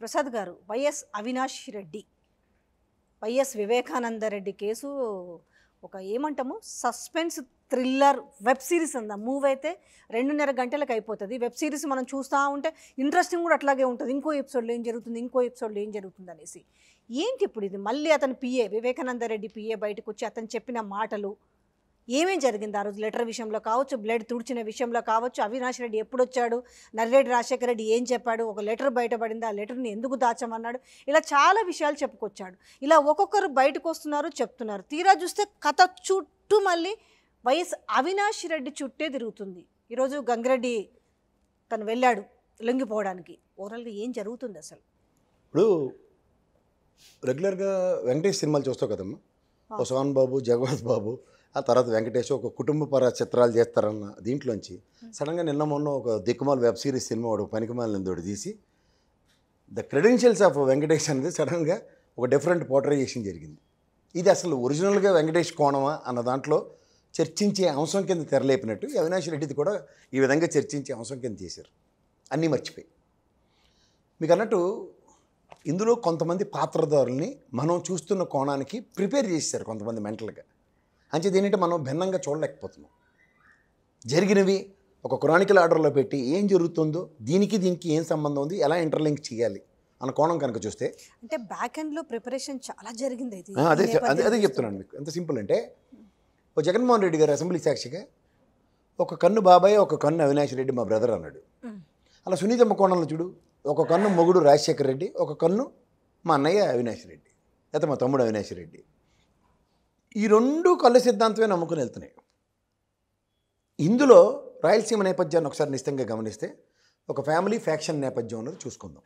Prasad garu YS Avinash Reddy YS Vivekananda Reddy case ఒక ఏమంటాము suspense thriller web series అంద మూవ్ అయితే రెండున్నర గంటలకు అయిపోతుంది వెబ్ సిరీస్ మనం చూస్తూ ఉంటే ఇంట్రెస్టింగ్ కూడా అట్లాగే ఉంటుంది ఇంకో ఎపిసోడ్లో ఏం జరుగుతుంది ఇంకో ఎపిసోడ్లో ఏం జరుగుతుంది అనేసి ఏంటి ఇప్పుడు ఇది మళ్ళీ అతను పిఏ వివేకానందరెడ్డి పిఏ బయటకు వచ్చి అతను చెప్పిన మాటలు ఏమేం జరిగింది ఆ రోజు లెటర్ విషయంలో కావచ్చు బ్లడ్ తుడిచిన విషయంలో కావచ్చు అవినాష్ రెడ్డి ఎప్పుడు వచ్చాడు నర్రెడ్డి రాజశేఖర రెడ్డి ఏం చెప్పాడు ఒక లెటర్ బయటపడింది ఆ లెటర్ని ఎందుకు దాచమన్నాడు ఇలా చాలా విషయాలు చెప్పుకొచ్చాడు ఇలా ఒక్కొక్కరు బయటకు వస్తున్నారు చెప్తున్నారు తీరా చూస్తే కథ చుట్టూ మళ్ళీ వైఎస్ అవినాష్ రెడ్డి చుట్టే తిరుగుతుంది ఈరోజు గంగిరెడ్డి తను వెళ్ళాడు లొంగిపోవడానికి ఓవరాల్గా ఏం జరుగుతుంది అసలు ఇప్పుడు రెగ్యులర్గా వెంకటేష్ సినిమాలు చూస్తావు కదమ్మా ఉస్మాన్ బాబు జగవత్ బాబు ఆ తర్వాత వెంకటేష్ ఒక కుటుంబపర చిత్రాలు చేస్తారన్న దీంట్లోంచి సడన్గా నిన్న మొన్న ఒక దిక్కుమాల వెబ్ సిరీస్ సినిమా ఒక నిందోడు తీసి ద క్రెడెన్షియల్స్ ఆఫ్ వెంకటేష్ అనేది సడన్గా ఒక డిఫరెంట్ పోటరైజేషన్ జరిగింది ఇది అసలు ఒరిజినల్గా వెంకటేష్ కోణమా అన్న దాంట్లో చర్చించే అంశం కింద తెరలేపినట్టు అవినాష్ రెడ్డిది కూడా ఈ విధంగా చర్చించే అంశం కింద చేశారు అన్నీ మర్చిపోయి మీకు అన్నట్టు ఇందులో కొంతమంది పాత్రధారుల్ని మనం చూస్తున్న కోణానికి ప్రిపేర్ చేశారు కొంతమంది మెంటల్గా అంటే ఏంటంటే మనం భిన్నంగా చూడలేకపోతున్నాం జరిగినవి ఒక క్రానికల్ ఆర్డర్లో పెట్టి ఏం జరుగుతుందో దీనికి దీనికి ఏం సంబంధం ఉంది ఎలా ఇంటర్లింక్ చేయాలి అన్న కోణం కనుక చూస్తే అంటే బ్యాక్ ఎండ్లో ప్రిపరేషన్ చాలా జరిగింది అదే అదే అదే చెప్తున్నాను మీకు ఎంత సింపుల్ అంటే ఓ జగన్మోహన్ రెడ్డి గారు అసెంబ్లీ సాక్షిగా ఒక కన్ను బాబాయ్ ఒక కన్ను అవినాష్ రెడ్డి మా బ్రదర్ అన్నాడు అలా సునీతమ్మ కోణంలో చూడు ఒక కన్ను మొగుడు రాజశేఖర్ రెడ్డి ఒక కన్ను మా అన్నయ్య అవినాష్ రెడ్డి లేకపోతే మా తమ్ముడు అవినాష్ రెడ్డి ఈ రెండు కళ్ళు సిద్ధాంతమే నమ్ముకుని వెళ్తున్నాయి ఇందులో రాయలసీమ నేపథ్యాన్ని ఒకసారి నిశ్చితంగా గమనిస్తే ఒక ఫ్యామిలీ ఫ్యాక్షన్ నేపథ్యం అన్నది చూసుకుందాం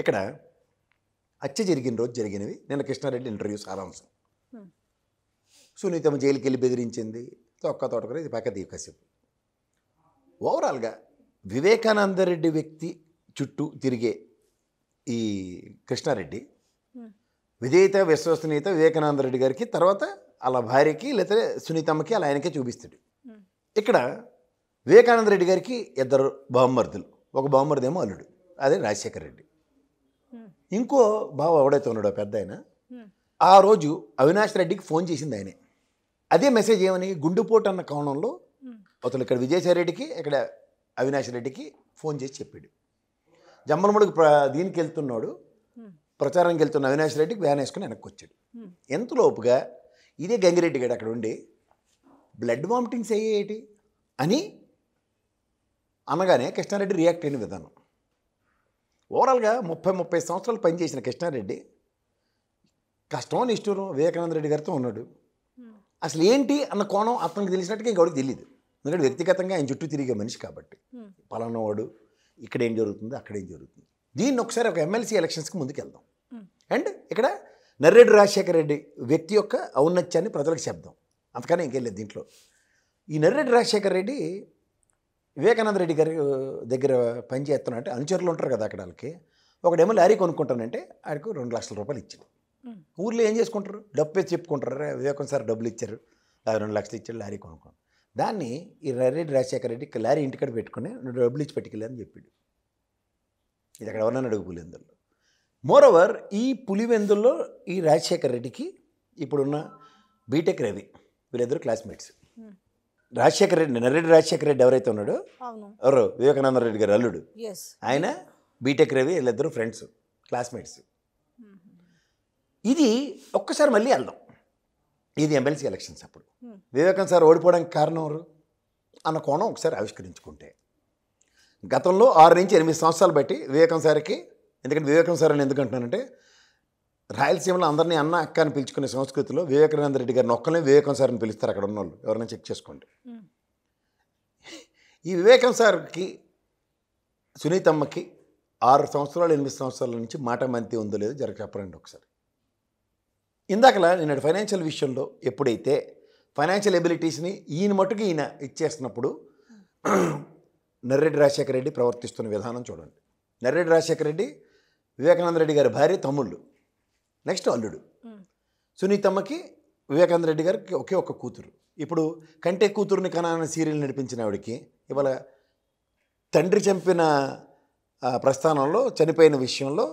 ఇక్కడ హత్య జరిగిన రోజు జరిగినవి నిన్న కృష్ణారెడ్డి ఇంటర్వ్యూ సారాంశం సునీతమ్మ జైలుకి వెళ్ళి బెదిరించింది తొక్క తోటకూర ఇది పక్క దీపకసేపు ఓవరాల్గా వివేకానందరెడ్డి వ్యక్తి చుట్టూ తిరిగే ఈ కృష్ణారెడ్డి విజేత విశ్వసనీయత వివేకానంద రెడ్డి గారికి తర్వాత వాళ్ళ భార్యకి లేకపోతే సునీతమ్మకి అలా ఆయనకే చూపిస్తాడు ఇక్కడ వివేకానంద రెడ్డి గారికి ఇద్దరు బహుమర్దులు ఒక బామ్మర్దేమో అల్లుడు అదే రాజశేఖర రెడ్డి ఇంకో బావ ఎవడైతే ఉన్నాడో పెద్ద ఆయన ఆ రోజు అవినాష్ రెడ్డికి ఫోన్ చేసింది ఆయనే అదే మెసేజ్ ఏమని గుండుపోటు అన్న కోణంలో అతను ఇక్కడ విజయసాయి రెడ్డికి ఇక్కడ అవినాష్ రెడ్డికి ఫోన్ చేసి చెప్పాడు జమ్మలముడికి దీనికి వెళ్తున్నాడు ప్రచారానికి వెళ్తున్న అవినాష్ రెడ్డికి వ్యాన్ వేసుకుని వెనక్కి వచ్చాడు ఎంతలోపుగా ఇదే గంగిరెడ్డి గారు అక్కడ ఉండి బ్లడ్ వామిటింగ్స్ అయ్యేటి అని అనగానే కృష్ణారెడ్డి రియాక్ట్ అయిన విధానం ఓవరాల్గా ముప్పై ముప్పై సంవత్సరాలు పనిచేసిన కృష్ణారెడ్డి కష్టం ఇష్టం వివేకానంద రెడ్డి గారితో ఉన్నాడు అసలు ఏంటి అన్న కోణం అతనికి తెలిసినట్టుగా ఇంకోటికి తెలియదు ఎందుకంటే వ్యక్తిగతంగా ఆయన చుట్టూ తిరిగే మనిషి కాబట్టి పలానవాడు ఇక్కడ ఏం జరుగుతుంది అక్కడ ఏం జరుగుతుంది దీన్ని ఒకసారి ఒక ఎమ్మెల్సీ ఎలక్షన్స్కి ముందుకెళ్దాం అండ్ ఇక్కడ నర్రెడ్డి రాజశేఖర రెడ్డి వ్యక్తి యొక్క ఔన్నత్యాన్ని ప్రజలకు చెప్దాం అంతకనే ఇంకెళ్ళేది దీంట్లో ఈ నర్రెడ్డి రాజశేఖర రెడ్డి వివేకానంద రెడ్డి గారి దగ్గర పనిచేస్తున్నాడంటే అనుచరులు ఉంటారు కదా అక్కడ వాళ్ళకి ఒకడేమో లారీ కొనుక్కుంటానంటే ఆడికి రెండు లక్షల రూపాయలు ఇచ్చాడు ఊర్లో ఏం చేసుకుంటారు డబ్బు వేసి చెప్పుకుంటారు వివేకం సార్ డబ్బులు ఇచ్చారు రెండు లక్షలు ఇచ్చారు లారీ కొనుక్కోండి దాన్ని ఈ నర్రెడ్డి రాజశేఖర రెడ్డి లారీ ఇంటికాడ పెట్టుకుని డబ్బులు ఇచ్చి పెట్టుకెళ్ళని చెప్పాడు ఇది అక్కడ ఎవరన్నా అడుగు పులివెందుల్లో మోరోవర్ ఈ పులివెందుల్లో ఈ రాజశేఖర్ రెడ్డికి ఇప్పుడున్న బీటెక్ రవి వీళ్ళిద్దరు క్లాస్మేట్స్ hmm. రాజశేఖర రెడ్డి నరెడ్డి రాజశేఖర రెడ్డి ఎవరైతే ఉన్నాడో ఎవరు వివేకానంద రెడ్డి గారు అల్లుడు ఆయన బీటెక్ రవి వీళ్ళిద్దరు ఫ్రెండ్స్ క్లాస్మేట్స్ hmm. ఇది ఒక్కసారి మళ్ళీ వెళ్దాం ఇది ఎమ్మెల్సీ ఎలక్షన్స్ అప్పుడు hmm. వివేకం సార్ ఓడిపోవడానికి కారణం ఎవరు అన్న కోణం ఒకసారి ఆవిష్కరించుకుంటే గతంలో ఆరు నుంచి ఎనిమిది సంవత్సరాలు బట్టి వివేకం సార్కి ఎందుకంటే వివేకం సార్ అని ఎందుకంటున్నానంటే రాయలసీమలో అందరినీ అన్న అక్క అని పిలుచుకునే సంస్కృతిలో వివేకానంద రెడ్డి గారిని ఒక్కరిని వివేకం సార్ అని పిలుస్తారు అక్కడ ఉన్న వాళ్ళు ఎవరైనా చెక్ చేసుకోండి ఈ వివేకం సార్కి సునీతమ్మకి ఆరు సంవత్సరాలు ఎనిమిది సంవత్సరాల నుంచి మాట మంతి ఉందో లేదో జరగ చెప్పరండి ఒకసారి ఇందాకలా నేను ఫైనాన్షియల్ విషయంలో ఎప్పుడైతే ఫైనాన్షియల్ ఎబిలిటీస్ని ఈయన మటుకు ఈయన ఇచ్చేసినప్పుడు నర్రెడ్డి రాజశేఖర రెడ్డి ప్రవర్తిస్తున్న విధానం చూడండి నర్రెడ్డి రాజశేఖర రెడ్డి వివేకానంద రెడ్డి గారి భార్య తమ్ముళ్ళు నెక్స్ట్ అల్లుడు సునీతమ్మకి వివేకానంద రెడ్డి గారికి ఒకే ఒక కూతురు ఇప్పుడు కంటే కూతురుని కనాలని సీరియల్ నడిపించిన ఆవిడికి ఇవాళ తండ్రి చంపిన ప్రస్థానంలో చనిపోయిన విషయంలో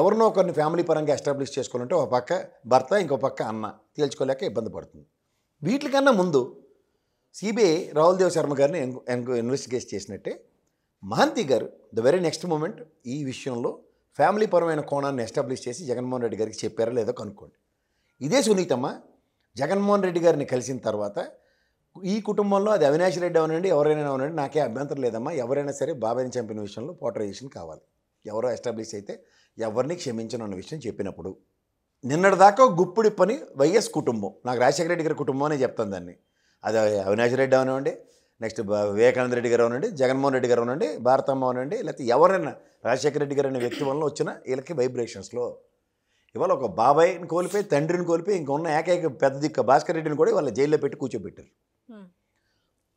ఎవరినో ఒకరిని ఫ్యామిలీ పరంగా ఎస్టాబ్లిష్ చేసుకోవాలంటే ఒక పక్క భర్త ఇంకో పక్క అన్న తేల్చుకోలేక ఇబ్బంది పడుతుంది వీటికన్నా ముందు సిబిఐ రాహుల్ దేవ్ శర్మ గారిని ఇన్వెస్టిగేట్ చేసినట్టే మహంతి గారు ద వెరీ నెక్స్ట్ మూమెంట్ ఈ విషయంలో ఫ్యామిలీ పరమైన కోణాన్ని ఎస్టాబ్లిష్ చేసి జగన్మోహన్ రెడ్డి గారికి చెప్పారా లేదో కనుక్కోండి ఇదే సునీతమ్మ జగన్మోహన్ రెడ్డి గారిని కలిసిన తర్వాత ఈ కుటుంబంలో అది అవినాష్ రెడ్డి అవనండి ఎవరైనా అవనండి నాకే అభ్యంతరం లేదమ్మా ఎవరైనా సరే బాబాయిని చంపిన విషయంలో పోటరైజేషన్ కావాలి ఎవరో ఎస్టాబ్లిష్ అయితే ఎవరిని క్షమించను అన్న విషయం చెప్పినప్పుడు నిన్నటిదాకా గుప్పుడి పని వైఎస్ కుటుంబం నాకు రాజశేఖర రెడ్డి గారి కుటుంబం అనే చెప్తాను దాన్ని అది అవినాష్ రెడ్డి అవనివ్వండి నెక్స్ట్ వివేకానంద రెడ్డి గారు అవనండి జగన్మోహన్ రెడ్డి గారు అవనండి భారతమ్మ అవనండి లేకపోతే ఎవరైనా రాజశేఖర రెడ్డి గారు అనే వ్యక్తి వల్ల వచ్చిన వీళ్ళకి వైబ్రేషన్స్లో ఇవాళ ఒక బాబాయ్ని కోల్పోయి తండ్రిని కోల్పోయి ఇంక ఉన్న ఏకైక పెద్ద దిక్క భాస్కర్ రెడ్డిని కూడా వాళ్ళ జైల్లో పెట్టి కూర్చోబెట్టారు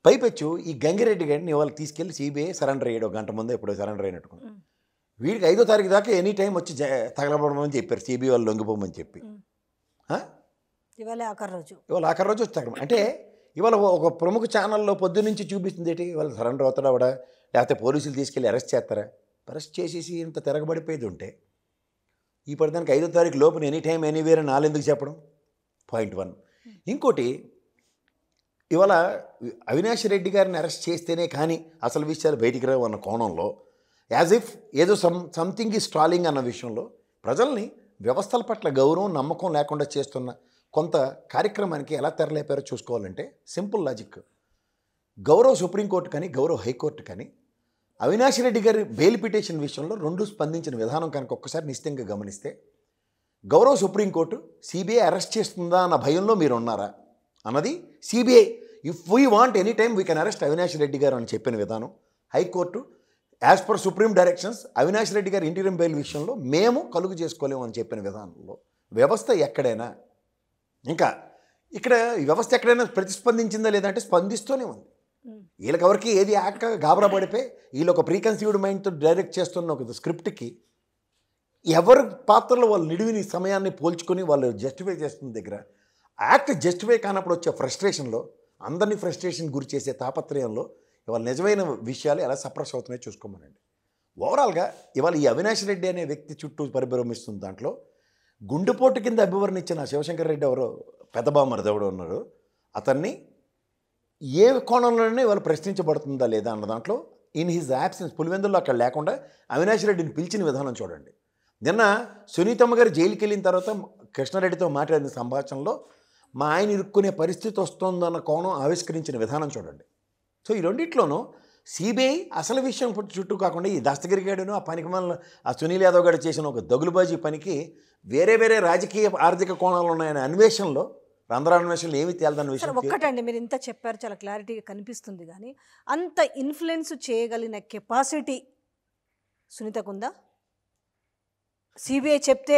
పైపెచ్చు ఈ గంగిరెడ్డి గారిని ఇవాళ తీసుకెళ్ళి సిబిఐ సరెండర్ అయ్యాడు ఒక గంట ముందు ఎప్పుడో సరెండర్ అయినట్టు వీడికి ఐదో తారీఖు దాకా ఎనీ టైం వచ్చి తగలబడమని చెప్పారు సిబిఐ వాళ్ళు లొంగిపోమని చెప్పి ఇవాళ ఆఖరి రోజు ఇవాళ ఆఖరి రోజు వచ్చి తగలడం అంటే ఇవాళ ఒక ప్రముఖ ఛానల్లో పొద్దునుంచి చూపిస్తుంది ఏంటి ఇవాళ సరెండర్ అవుతాడా లేకపోతే పోలీసులు తీసుకెళ్ళి అరెస్ట్ చేస్తారా అరెస్ట్ చేసేసి ఇంత తిరగబడిపోయేది ఉంటే ఈ పడదానికి ఐదో తారీఖు లోపల ఎనీ టైం ఎనీవేర్ అని నాలెందుకు చెప్పడం పాయింట్ వన్ ఇంకోటి ఇవాళ అవినాష్ రెడ్డి గారిని అరెస్ట్ చేస్తేనే కానీ అసలు విషయాలు బయటికి రావు అన్న కోణంలో యాజ్ ఇఫ్ ఏదో సమ్ సంథింగ్ ఈజ్ స్టాలింగ్ అన్న విషయంలో ప్రజల్ని వ్యవస్థల పట్ల గౌరవం నమ్మకం లేకుండా చేస్తున్న కొంత కార్యక్రమానికి ఎలా తెరలేపారో చూసుకోవాలంటే సింపుల్ లాజిక్ గౌరవ సుప్రీంకోర్టు కానీ గౌరవ హైకోర్టు కానీ అవినాష్ రెడ్డి గారి బెయిల్ పిటిషన్ విషయంలో రెండు స్పందించిన విధానం కనుక ఒక్కసారి నిశ్చితంగా గమనిస్తే గౌరవ సుప్రీంకోర్టు సిబిఐ అరెస్ట్ చేస్తుందా అన్న భయంలో మీరు ఉన్నారా అన్నది CBI if we want any time we can arrest Avinash Reddy garu అని చెప్పిన విధానం high court as per supreme directions Avinash Reddy గారి ఇంటీరియం బెయిల్ విషయంలో మేము కలుగు చేసుకోలేము అని చెప్పిన విధానంలో వ్యవస్థ ఎక్కడైనా ఇంకా ఇక్కడ ఈ వ్యవస్థ ఎక్కడైనా ప్రతిస్పందించిందా లేదంటే స్పందిస్తూనే ఉంది వీళ్ళకి ఎవరికి ఏది యాక్ట్ గాబరా పడిపోయి వీళ్ళు ఒక ప్రీకన్సీవ్డ్ మైండ్తో డైరెక్ట్ చేస్తున్న ఒక స్క్రిప్ట్కి ఎవరి పాత్రలో వాళ్ళు నిడివిని సమయాన్ని పోల్చుకొని వాళ్ళు జస్టిఫై చేస్తున్న దగ్గర యాక్ట్ జస్టిఫై కానప్పుడు వచ్చే ఫ్రస్ట్రేషన్లో అందరినీ ఫ్రస్ట్రేషన్ గురి చేసే తాపత్రయంలో ఇవాళ నిజమైన విషయాలు ఎలా సప్రెస్ అవుతున్నాయో చూసుకోమనండి ఓవరాల్గా ఇవాళ ఈ అవినాష్ రెడ్డి అనే వ్యక్తి చుట్టూ పరిభ్రమిస్తున్న దాంట్లో గుండెపోటు కింద అభివర్ణించిన శివశంకర్ రెడ్డి ఎవరు పెదబామరిది దేవుడు ఉన్నారు అతన్ని ఏ కోణంలోనే వాళ్ళు ప్రశ్నించబడుతుందా లేదా అన్న దాంట్లో ఇన్ హిజ్ యాబ్సెన్స్ పులివెందుల్లో అక్కడ లేకుండా అవినాష్ రెడ్డిని పిలిచిన విధానం చూడండి నిన్న సునీతమ్మ గారు జైలుకి వెళ్ళిన తర్వాత కృష్ణారెడ్డితో మాట్లాడిన సంభాషణలో మా ఆయన ఇరుక్కునే పరిస్థితి వస్తుందన్న కోణం ఆవిష్కరించిన విధానం చూడండి సో ఈ రెండిట్లోనూ సిబిఐ అసలు విషయం చుట్టూ కాకుండా ఈ దస్తగిరి ఆ పనికి మన ఆ సునీల్ యాదవ్ గారు చేసిన ఒక దగులుబాజీ పనికి వేరే వేరే రాజకీయ ఆర్థిక కోణాలు ఉన్నాయని అన్వేషణలో రంధ్రాన్వేషణలు ఏమి తేలదన్న విషయం ఒక్కటండి మీరు ఇంత చెప్పారు చాలా క్లారిటీగా కనిపిస్తుంది కానీ అంత ఇన్ఫ్లుయెన్స్ చేయగలిగిన కెపాసిటీ సునీతకుందా సిబిఐ చెప్తే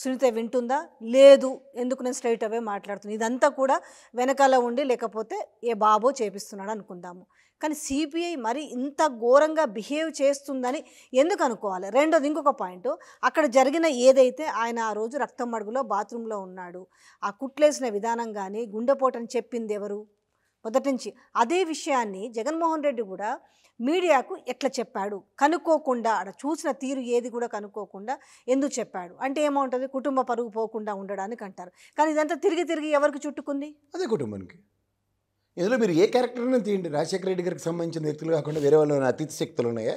సునీత వింటుందా లేదు ఎందుకు నేను స్ట్రైట్ అవే మాట్లాడుతున్నాను ఇదంతా కూడా వెనకాల ఉండి లేకపోతే ఏ బాబో చేపిస్తున్నాడు అనుకుందాము కానీ సిబిఐ మరి ఇంత ఘోరంగా బిహేవ్ చేస్తుందని ఎందుకు అనుకోవాలి రెండోది ఇంకొక పాయింట్ అక్కడ జరిగిన ఏదైతే ఆయన ఆ రోజు రక్తం మడుగులో బాత్రూంలో ఉన్నాడు ఆ కుట్లేసిన విధానం కానీ గుండెపోటని చెప్పింది ఎవరు మొదటి నుంచి అదే విషయాన్ని జగన్మోహన్ రెడ్డి కూడా మీడియాకు ఎట్లా చెప్పాడు కనుక్కోకుండా అక్కడ చూసిన తీరు ఏది కూడా కనుక్కోకుండా ఎందుకు చెప్పాడు అంటే ఏమవుంటుంది కుటుంబ పరుగు పోకుండా ఉండడానికి అంటారు కానీ ఇదంతా తిరిగి తిరిగి ఎవరికి చుట్టుకుంది అదే కుటుంబానికి ఇందులో మీరు ఏ క్యారెక్టర్ని తీయండి రాజశేఖర రెడ్డి గారికి సంబంధించిన వ్యక్తులు కాకుండా వేరే వాళ్ళు అతిథి శక్తులు ఉన్నాయా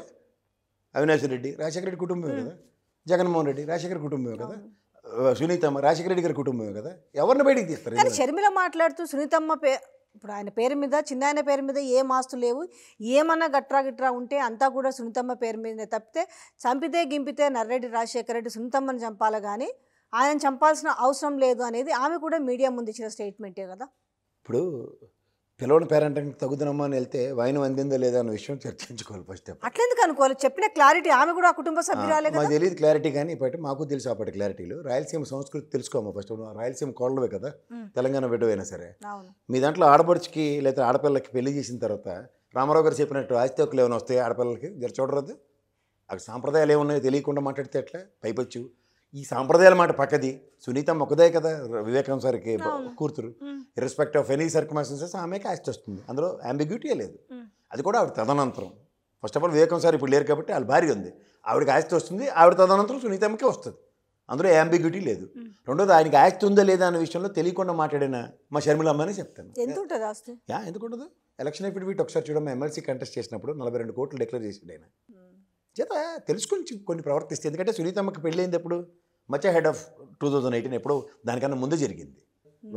అవినాష్ రెడ్డి రాజశేఖర రెడ్డి కుటుంబమే కదా జగన్మోహన్ రెడ్డి రాజశేఖర కుటుంబమే కదా సునీతమ్మ రాజశేఖర రెడ్డి గారి కుటుంబమే కదా ఎవరిని బయటికి తీస్తారు కానీ షర్మిల మాట్లాడుతూ సునీతమ్మ పే ఇప్పుడు ఆయన పేరు మీద చిన్న ఆయన పేరు మీద ఏ మాస్తు లేవు ఏమన్నా గట్రా గిట్రా ఉంటే అంతా కూడా సునీతమ్మ పేరు మీదనే తప్పితే చంపితే గింపితే నర్రెడ్డి రాజశేఖర రెడ్డి సునీతమ్మని చంపాలి కానీ ఆయన చంపాల్సిన అవసరం లేదు అనేది ఆమె కూడా మీడియా ముందు ఇచ్చిన స్టేట్మెంటే కదా ఇప్పుడు పిల్లవని పేరెంటింగ్ తగ్గుతున్నామా అని వెళ్తే వైన్ అందిందో లేదో అన్న విషయం చర్చించుకోవాలి ఫస్ట్ అట్లెందుకు అనుకోవాలి చెప్పిన క్లారిటీ ఆమె కూడా ఆ కుటుంబ సభ్యురాలే మాకు తెలియదు క్లారిటీ కానీ ఇప్పటి మాకు తెలుసు అప్పటి క్లారిటీలు రాయలసీమ సంస్కృతి తెలుసుకోమా ఫస్ట్ రాయలసీమ కోళ్ళవే కదా తెలంగాణ బిడ్డవైనా సరే మీ దాంట్లో ఆడపడుచుకి లేదా ఆడపిల్లకి పెళ్లి చేసిన తర్వాత రామారావు గారు చెప్పినట్టు ఆస్తికులు ఏమైనా వస్తాయి ఆడపిల్లలకి జర చూడరాదు అక్కడ సాంప్రదాయాలు ఏమున్నాయో తెలియకుండా మాట్లాడితే ఎట్లా పైపచ్చు ఈ సాంప్రదాయాల మాట పక్కది సునీత ఒకదే కదా వివేకం సార్కి కూతురు ఇర్రెస్పెక్ట్ ఆఫ్ ఎనీ సర్కమాస్టెన్సెస్ ఆమె క్యాస్ట్ వస్తుంది అందులో అంబిగ్యూటీ లేదు అది కూడా ఆవిడ తదనంతరం first of all Vivekam sir ఇప్పుడు లేరు కాబట్టి వాళ్ళ భార్య ఉంది ఆవిడకి ఆయస్తి వస్తుంది ఆవిడ తదనంతరం సునీతమ్మకే వస్తుంది అందులో అంబిగ్యూటీ లేదు రెండోది ఆయనకి ఆస్తి ఉందా లేదా అనే విషయంలో తెలియకుండా మాట్లాడిన మా అమ్మని చెప్తాను ఎందుకుంటుంది ఎలక్షన్ వీటి ఒకసారి చూడడం ఎమ్మెల్సీ కంటెస్ట్ చేసినప్పుడు నలభై రెండు కోట్లు డిక్లేర్ చేసిండే ఆయన చేత తెలుసుకుని కొన్ని ప్రవర్తిస్తే ఎందుకంటే సునీతమ్మకి ఎప్పుడు much head of two thousand eighteen ఎప్పుడో దానికన్నా ముందు జరిగింది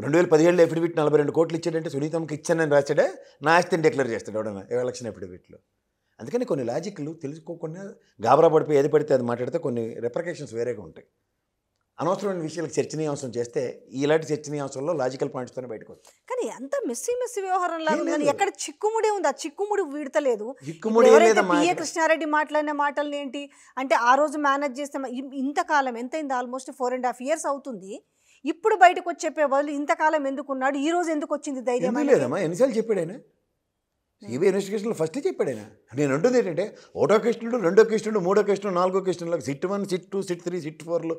రెండు వేల పదిహేడులో ఎఫిడవిట్ నలభై రెండు కోట్లు ఇచ్చాడంటే సునీతమ్మకి ఇచ్చానని రాశాడే నా ఆస్తిని డిక్లేర్ చేస్తాడు ఎవడన్నా ఎలక్షన్ ఎఫిడవిట్లో అందుకని కొన్ని లాజిక్లు తెలుసుకోకుండా గాబరా పడిపోయి ఏది పడితే అది మాట్లాడితే కొన్ని రిప్రికేషన్స్ వేరేగా ఉంటాయి అనవసరమైన విషయాలకు చర్చనీయాంశం చేస్తే ఇలాంటి చర్చనీయాంశంలో లాజికల్ పాయింట్స్తోనే బయటకు వస్తాయి కానీ ఎంత మెస్సీ మెస్సీ వ్యవహారంలో ఎక్కడ చిక్కుముడే ఉంది ఆ చిక్కుముడి విడతలేదు ఏ కృష్ణారెడ్డి మాట్లాడిన మాటలు ఏంటి అంటే ఆ రోజు మేనేజ్ చేస్తే ఇంతకాలం ఎంతైంది almost four and half years అవుతుంది ఇప్పుడు బయటకు వచ్చి చెప్పే బదులు ఇంతకాలం ఎందుకున్నాడు ఈ రోజు ఎందుకు వచ్చింది ధైర్యం లేదమ్మా ఎన్నిసార్లు చెప్పాడు ఆయన సిబిఐ ఇన్వెస్టిగేషన్లో ఫస్ట్ చెప్పాడు ఆయన నేను అంటుంది ఏంటంటే ఒకటో క్వశ్చన్ రెండో క్వశ్చన్ మూడో క్వశ్చన్ నాలుగో క్వశ్చన్లకు sit one sit two sit three sit ఫోర్లో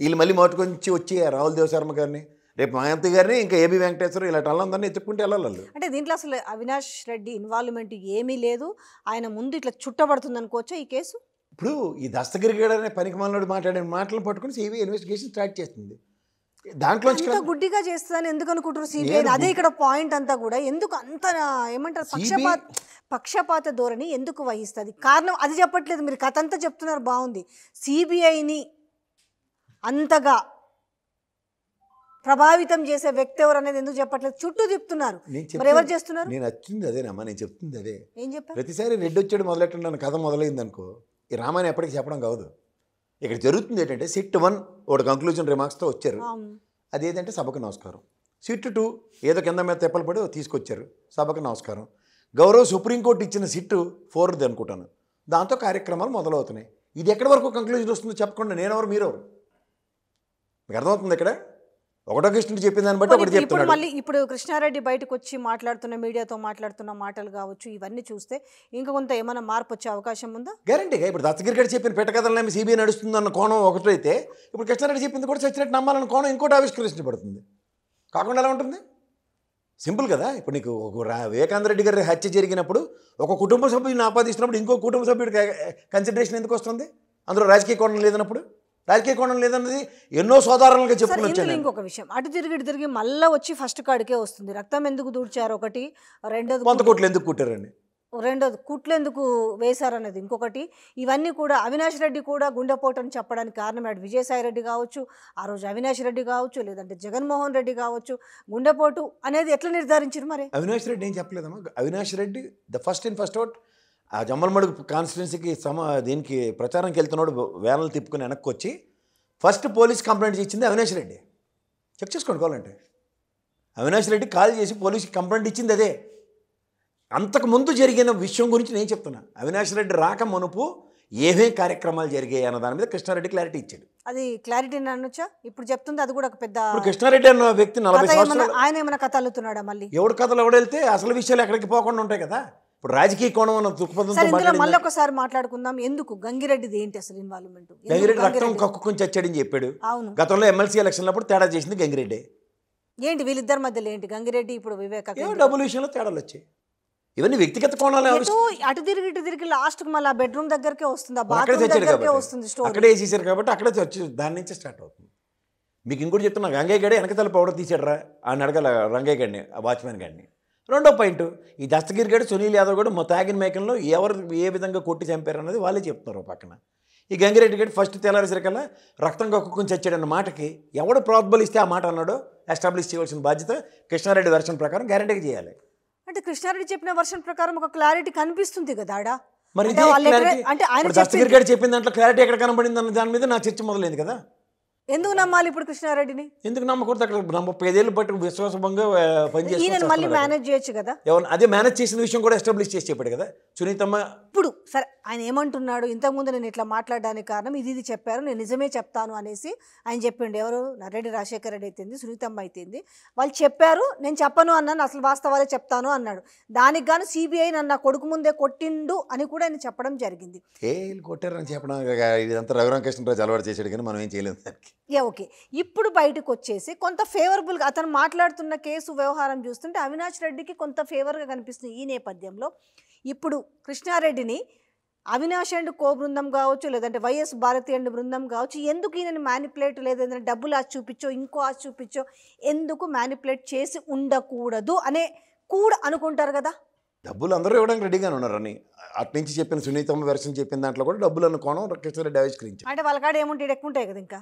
వీళ్ళు మళ్ళీ మోటుకొంచి వచ్చి రాహుల్ శర్మ గారిని రేపు మహంతి గారిని ఇంకా ఏబి వెంకటేశ్వర్ ఇలా వాళ్ళందరినీ ఎత్తుకుంటే వెళ్ళాలి అంటే దీంట్లో అసలు అవినాష్ రెడ్డి ఇన్వాల్వ్మెంట్ ఏమీ లేదు ఆయన ముందు ఇట్లా చుట్టబడుతుంది అనుకోవచ్చు ఈ కేసు ఇప్పుడు ఈ దస్తగిరిగాడు అనే పనికి మనోడు మాటలు పట్టుకుని సిబిఐ ఇన్వెస్టిగేషన్ స్టార్ట్ చేస్తుంది దాంట్లో గుడ్డిగా చేస్తుందని ఎందుకు అనుకుంటున్నారు సీబీఐ అదే ఇక్కడ పాయింట్ అంతా కూడా ఎందుకు అంత ఏమంటారు పక్షపాత పక్షపాత ధోరణి ఎందుకు వహిస్తుంది కారణం అది చెప్పట్లేదు మీరు కథ అంతా చెప్తున్నారు బాగుంది సిబిఐని అంతగా ప్రభావితం చేసే వ్యక్తి ఎవరు అనేది ఎందుకు చెప్పట్లేదు చుట్టూ చెప్తున్నారు ఎవరు చేస్తున్నారు నేను వచ్చింది అదేనమ్మా నేను చెప్తుంది అదే ఏం ప్రతిసారి రెడ్డి వచ్చాడు మొదలెట్టండి కథ మొదలైంది అనుకో ఈ రామాయణ ఎప్పటికీ చెప్పడం కాదు ఇక్కడ జరుగుతుంది ఏంటంటే సిట్ వన్ ఒకటి కంక్లూజన్ రిమార్క్స్తో వచ్చారు ఏదంటే సభకు నమస్కారం సిట్ టూ ఏదో కింద మీద తెప్పలు పడి తీసుకొచ్చారు సభకు నమస్కారం గౌరవ సుప్రీంకోర్టు ఇచ్చిన సిట్టు ఫోర్ది అనుకుంటాను దాంతో కార్యక్రమాలు మొదలవుతున్నాయి ఇది ఎక్కడి వరకు కంక్లూజన్ వస్తుందో చెప్పకుండా నేనెవరు మీరెవరు మీకు అర్థమవుతుంది ఇక్కడ ఒకటో కృష్ణుడు చెప్పిన దాన్ని బట్టి ఒకటి ఇప్పుడు మళ్ళీ ఇప్పుడు కృష్ణారెడ్డి బయటకు వచ్చి మాట్లాడుతున్న మీడియాతో మాట్లాడుతున్న మాటలు కావచ్చు ఇవన్నీ చూస్తే ఇంకా కొంత ఏమైనా మార్పు వచ్చే అవకాశం ఉందా గ్యారంటీగా ఇప్పుడు దత్తగిరి గారు చెప్పిన పెట్టకథలనేమి సిబిఐ నడుస్తుంది అన్న కోణం ఒకటైతే ఇప్పుడు కృష్ణారెడ్డి చెప్పింది కూడా సచ్చినట్టు నమ్మాలన్న కోణం ఇంకోటి ఆవిష్కరించబడుతుంది కాకుండా ఎలా ఉంటుంది సింపుల్ కదా ఇప్పుడు నీకు వివేకానంద రెడ్డి గారి హత్య జరిగినప్పుడు ఒక కుటుంబ సభ్యుని ఆపాదిస్తున్నప్పుడు ఇంకో కుటుంబ సభ్యుడికి కన్సిడరేషన్ ఎందుకు వస్తుంది అందులో రాజకీయ కోణం లేదన్నప్పుడు రాజకీయ కోణం లేదన్నది ఎన్నో సోదారులుగా చెప్పుకుని వచ్చాను ఇంకొక విషయం అటు తిరిగి ఇటు తిరిగి మళ్ళీ వచ్చి ఫస్ట్ కాడికే వస్తుంది రక్తం ఎందుకు దూడ్చారు ఒకటి రెండోది వంద కోట్లు ఎందుకు కుట్టారండి రెండోది కుట్లు ఎందుకు వేశారనేది ఇంకొకటి ఇవన్నీ కూడా అవినాష్ రెడ్డి కూడా గుండెపోటని చెప్పడానికి కారణం అటు విజయసాయి రెడ్డి కావచ్చు ఆ రోజు అవినాష్ రెడ్డి కావచ్చు లేదంటే జగన్మోహన్ రెడ్డి కావచ్చు గుండెపోటు అనేది ఎట్లా నిర్ధారించారు మరి అవినాష్ రెడ్డి ఏం చెప్పలేదమ్మా Avinash Reddy the first in first out ఆ జమ్మలమడుగు కాన్స్టిట్యున్సీకి సమ దీనికి ప్రచారంకి వెళ్తున్నాడు వేనలు తిప్పుకుని వెనక్కి వచ్చి ఫస్ట్ పోలీస్ కంప్లైంట్ ఇచ్చింది అవినాష్ రెడ్డి చెక్ చేసుకోండి కావాలంటే అవినాష్ రెడ్డి కాల్ చేసి పోలీస్కి కంప్లైంట్ ఇచ్చింది అదే అంతకుముందు జరిగిన విషయం గురించి నేను చెప్తున్నా అవినాష్ రెడ్డి రాక మునుపు ఏమేమి కార్యక్రమాలు జరిగాయి అన్న దాని మీద కృష్ణారెడ్డి క్లారిటీ ఇచ్చాడు అది క్లారిటీ అనొచ్చా ఇప్పుడు చెప్తుంది అది కూడా ఒక పెద్ద కృష్ణారెడ్డి అన్న వ్యక్తి నలభై ఆయన ఏమైనా కథలుతున్నాడా మళ్ళీ ఎవడు కథలు ఎవడెళ్తే అసలు విషయాలు ఎక్కడికి పోకుండా ఉంటాయి కదా ఇప్పుడు రాజకీయ కోణం మనం మళ్ళీ ఒకసారి మాట్లాడుకుందాం ఎందుకు గంగిరెడ్డిది ఏంటి అసలు ఇన్వాల్వ్మెంట్ గంగిరెడ్డి రక్తం కక్కుని చచ్చాడని చెప్పాడు అవును గతంలో ఎమ్మెల్సీ ఎలక్షన్లప్పుడు తేడా చేసింది గంగిరెడ్డి ఏంటి వీళ్ళిద్దరి మధ్యలో ఏంటి గంగిరెడ్డి ఇప్పుడు వివేక డబ్బుల విషయంలో తేడాలు వచ్చాయి ఇవన్నీ వ్యక్తిగత కోణాలు అటు తిరిగి ఇటు తిరిగి లాస్ట్ మళ్ళీ బెడ్రూమ్ దగ్గరకే వస్తుంది వస్తుంది అక్కడే చేశారు కాబట్టి అక్కడే వచ్చి దాని నుంచి స్టార్ట్ అవుతుంది మీకు ఇంకోటి చెప్తున్నా గంగయ్య గడి వెనకతల పౌడర్ రా అని అడగల రంగయ్య గడిని ఆ వాచ్మెన్ గడిని రెండో పాయింట్ ఈ దస్తగిరి గడు సునీల్ యాదవ్ గడు తాగిన మేకంలో ఎవరు ఏ విధంగా కొట్టి చంపారు అన్నది వాళ్ళే చెప్తున్నారు పక్కన ఈ గంగిరెడ్డి గడి ఫస్ట్ తెల్లారేసరికల్లా రక్తం కక్కుకుని చచ్చాడన్న మాటకి ఎవడు ప్రాబ్బల్ ఇస్తే ఆ మాట అన్నాడో ఎస్టాబ్లిష్ చేయవలసిన బాధ్యత కృష్ణారెడ్డి వర్షన్ ప్రకారం గ్యారంటీగా చేయాలి అంటే కృష్ణారెడ్డి చెప్పిన వర్షన్ ప్రకారం ఒక క్లారిటీ కనిపిస్తుంది కదా ఆడ మరి అంటే ఆయన దస్తగిరి గడి చెప్పిన దాంట్లో క్లారిటీ ఎక్కడ కనబడింది అన్న దాని మీద నా చర్చ మొదలైంది కదా ఎందుకు నమ్మాలి ఇప్పుడు కృష్ణారెడ్డిని ఎందుకు నమ్మకూడదు అక్కడ ముప్పైదేళ్ళు బట్టి విశ్వాసభంగా పనిచేసి మళ్ళీ మేనేజ్ చేయొచ్చు కదా ఎవరు అదే మేనేజ్ చేసిన విషయం కూడా ఎస్టాబ్లిష్ చేసి చెప్పాడు కదా సునీతమ్మ ఇప్పుడు సరే ఆయన ఏమంటున్నాడు ఇంతకుముందు నేను ఇట్లా మాట్లాడడానికి కారణం ఇది ఇది చెప్పారు నేను నిజమే చెప్తాను అనేసి ఆయన చెప్పిండు ఎవరు నరెడ్డి రాజశేఖర రెడ్డి అయితేంది సునీతమ్మ అయితేంది వాళ్ళు చెప్పారు నేను చెప్పను అన్నాను అసలు వాస్తవాలే చెప్తాను అన్నాడు దానికి గాను సిబిఐ నన్ను కొడుకు ముందే కొట్టిండు అని కూడా ఆయన చెప్పడం జరిగింది ఏ కొట్టారని చెప్పడం ఇదంతా రఘురామకృష్ణరాజు అలవాటు చేశాడు కానీ మనం ఏం చేయలేదు దానికి యా ఓకే ఇప్పుడు బయటకు వచ్చేసి కొంత ఫేవరబుల్గా అతను మాట్లాడుతున్న కేసు వ్యవహారం చూస్తుంటే అవినాష్ రెడ్డికి కొంత ఫేవర్గా కనిపిస్తుంది ఈ నేపథ్యంలో ఇప్పుడు కృష్ణారెడ్డిని అవినాష్ అండ్ కో బృందం కావచ్చు లేదంటే వైఎస్ భారతి అండ్ బృందం కావచ్చు ఎందుకు ఈయనని మ్యానిపులేట్ లేదంటే డబ్బులు ఆ చూపించో ఇంకో ఆ చూపించో ఎందుకు మ్యానిపులేట్ చేసి ఉండకూడదు అనే కూడా అనుకుంటారు కదా డబ్బులు అందరూ ఇవ్వడానికి రెడీగానే ఉన్నారని అటు నుంచి చెప్పిన సునీతమ్మ వెర్షన్ చెప్పిన దాంట్లో కూడా డబ్బులు అనుకోవడం కృష్ణారెడ్డి ఆవిష్కరించారు అంటే వాళ్ళ కాడ ఏముంటే ఎక్కువ ఉంటాయి కదా ఇంకా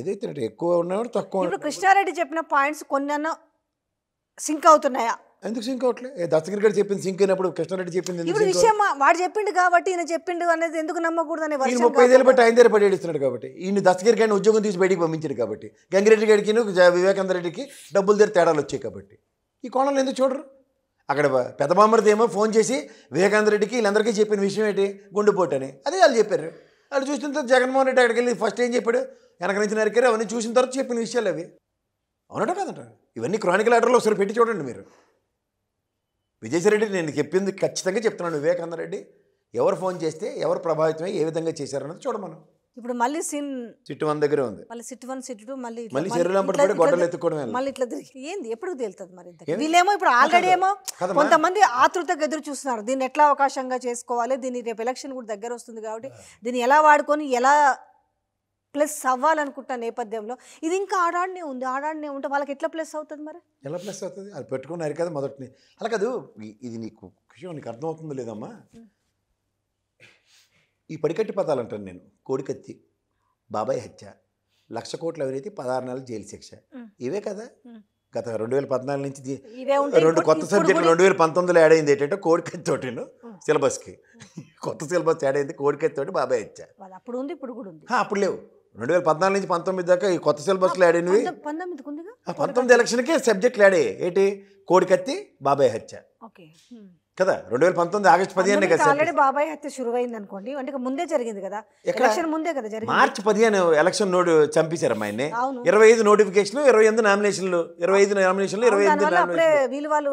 ఏదైతే ఎక్కువ ఉన్నాయో తక్కువ ఇప్పుడు కృష్ణారెడ్డి చెప్పిన పాయింట్స్ కొన్ని సింక్ అవుతున్నాయా ఎందుకు సింక్ అవట్లే దత్తగిరి గారు చెప్పింది సింక్ అయినప్పుడు కృష్ణారెడ్డి చెప్పింది ఇప్పుడు విషయం వాడు చెప్పిండు కాబట్టి ఈయన చెప్పిండు అనేది ఎందుకు నమ్మకూడదు అనే ఈయన ముప్పై ఐదేళ్ళు బట్టి ఆయన దగ్గర పడేస్తున్నాడు కాబట్టి ఈయన దత్తగిరి గారిని ఉద్యోగం తీసి బయటికి పంపించాడు కాబట్టి గంగిరెడ్డి గారికి వివేకానంద రెడ్డికి డబ్బులు దగ్గర తేడాలు వచ్చాయి కాబట్టి ఈ కోణంలో ఎందుకు చూడరు అక్కడ పెద్దమామరిది ఏమో ఫోన్ చేసి వివేకానంద రెడ్డికి వీళ్ళందరికీ చెప్పిన విషయం ఏంటి గుండెపోటు అని అదే వాళ్ళు చెప్పారు వాళ్ళు చూస్తుంటే జగన్మోహన్ రెడ్డి అక్కడికి వెళ్ళి ఫస్ట్ ఏం చెప్పాడు వెనక నుంచి నరికారు అవన్నీ చూసిన తర్వాత చెప్పిన విషయాలు అవి అవునట కదంట ఇవన్నీ క్రానికల్ ఆర్డర్లో ఒకసారి పెట్టి చూడండి మీరు రెడ్డి నేను చెప్పింది ఖచ్చితంగా చెప్తున్నాను రెడ్డి ఎవరు ఫోన్ చేస్తే ఎవరు ప్రభావితమై ఏ విధంగా చేశారన్నది చూడమను ఇప్పుడు మళ్ళీ సీన్ సిట్టు వన్ దగ్గర ఉంది మళ్ళీ సిట్టు వన్ సిట్టు మళ్ళీ మళ్ళీ శరీరం పట్టుబడి గొడవలు ఎత్తుకోవడం మళ్ళీ ఇట్లా తిరిగి ఏంది ఎప్పుడు తేలుతుంది మరి వీళ్ళేమో ఇప్పుడు ఆల్రెడీ ఏమో కొంతమంది ఆతృత ఎదురు చూస్తున్నారు దీన్ని ఎట్లా అవకాశంగా చేసుకోవాలి దీన్ని రేపు ఎలక్షన్ కూడా దగ్గర వస్తుంది కాబట్టి దీన్ని ఎలా వాడుకొని ఎలా ప్లస్ అవ్వాలనుకుంటున్న నేపథ్యంలో ఇది ఇంకా ఆడాడనే ఉంది ఆడాడనే ఉంటే వాళ్ళకి ఎట్లా ప్లస్ అవుతుంది మరి ఎలా ప్లస్ అవుతుంది అది పెట్టుకున్నారు కదా మొదటిని అలా కాదు ఇది నీకు విషయం నీకు అర్థమవుతుందో లేదమ్మా ఈ పడికట్టి పదాలు అంటాను నేను కోడికత్తి బాబాయ్ హత్య లక్ష కోట్ల ఎవరైతే పదహారు నెలలు జైలు శిక్ష ఇవే కదా గత రెండు వేల పద్నాలుగు నుంచి రెండు కొత్త సబ్జెక్టు రెండు వేల పంతొమ్మిదిలో యాడ్ అయింది ఏంటంటే కోడికత్తి తోటిను సిలబస్కి కొత్త సిలబస్ యాడ్ అయింది కోడికత్తి తోటి బాబాయ్ హత్య అప్పుడు ఉంది ఇప్పుడు కూడా ఉంది అప్పుడు లేవు రెండు వేల పద్నాలుగు నుంచి పంతొమ్మిది దాకా ఈ కొత్త సిలబస్లో యాడ్ అయినవి పంతొమ్మిది ఎలక్షన్కే సబ్జెక్టులు యాడ్ ఏంటి కోడికత్తి బాబాయ్ హత్య కదా రెండు వేల పంతొమ్మిది ఆగస్టు పదిహేను కదా ఆల్రెడీ బాబాయ్ హత్య అయింది అనుకోండి అంటే ముందే జరిగింది కదా ఎలక్షన్ ముందే కదా జరిగింది మార్చి పదిహేను ఎలక్షన్ నోటి చంపించారు అమ్మాయిని ఇరవై ఐదు నోటిఫికేషన్లు ఇరవై ఎనిమిది నామినేషన్లు ఇరవై ఐదు నామినేషన్లు ఇరవై ఎనిమిది అప్పుడే వీళ్ళు వాళ్ళు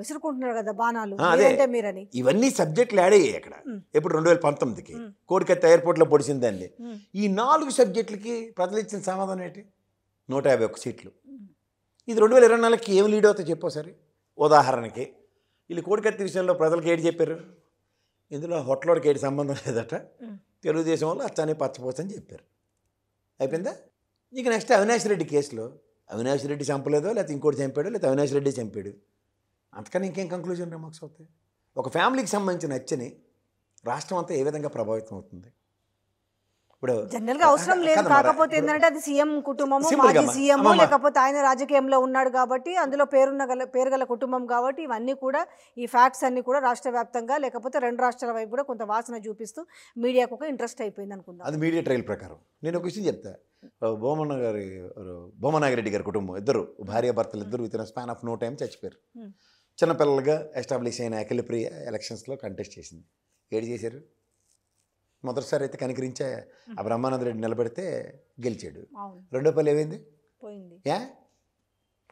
విసురుకుంటున్నారు కదా బాణాలు అదే మీరని ఇవన్నీ సబ్జెక్టులు యాడ్ అయ్యాయి అక్కడ ఇప్పుడు రెండు వేల పంతొమ్మిదికి కోడికత్త లో పొడిచిందండి ఈ నాలుగు సబ్జెక్టులకి ప్రజలు ఇచ్చిన సమాధానం ఏంటి నూట యాభై ఒక్క సీట్లు ఇది రెండు వేల ఇరవై నాలుగుకి ఏం లీడ్ అవుతాయి చెప్పోసారి ఉదాహరణకి వీళ్ళు కోడికత్తి విషయంలో ప్రజలకు ఏడు చెప్పారు ఇందులో హోటలోడికి ఏడు సంబంధం లేదట తెలుగుదేశం వాళ్ళు అచ్చానే పచ్చపోసని చెప్పారు అయిపోయిందా ఇక నెక్స్ట్ అవినాష్ రెడ్డి కేసులో అవినాష్ రెడ్డి చంపలేదో లేకపోతే ఇంకోటి చంపాడు లేకపోతే అవినాష్ రెడ్డి చంపాడు అంతకని ఇంకేం కంక్లూజన్ రిమార్క్స్ అవుతాయి ఒక ఫ్యామిలీకి సంబంధించిన అచ్చని రాష్ట్రం అంతా ఏ విధంగా ప్రభావితం అవుతుంది ఇప్పుడు జనరల్ గా అవసరం లేదు కాకపోతే ఏంటంటే అది సీఎం కుటుంబము మాజీ సీఎం లేకపోతే ఆయన రాజకీయంలో ఉన్నాడు కాబట్టి అందులో పేరున్న గల పేరు గల కుటుంబం కాబట్టి ఇవన్నీ కూడా ఈ ఫ్యాక్ట్స్ అన్ని కూడా రాష్ట్ర వ్యాప్తంగా లేకపోతే రెండు రాష్ట్రాల వైపు కూడా కొంత వాసన చూపిస్తూ మీడియాకు ఒక ఇంట్రెస్ట్ అయిపోయింది అనుకుందాం అది మీడియా ట్రయల్ ప్రకారం నేను ఒక విషయం చెప్తా బొమ్మన్న గారి బొమ్మనాగిరెడ్డి గారి కుటుంబం ఇద్దరు భార్య భర్తలు ఇద్దరు with span of no time చచ్చిపోయారు చిన్నపిల్లలుగా ఎస్టాబ్లిష్ అయిన ప్రియ ఎలక్షన్స్లో కంటెస్ట్ చేసింది ఏడు చేశారు మొదటిసారి అయితే కనికరించే ఆ బ్రహ్మానంద రెడ్డి నిలబెడితే గెలిచాడు రెండో పల్లి ఏమైంది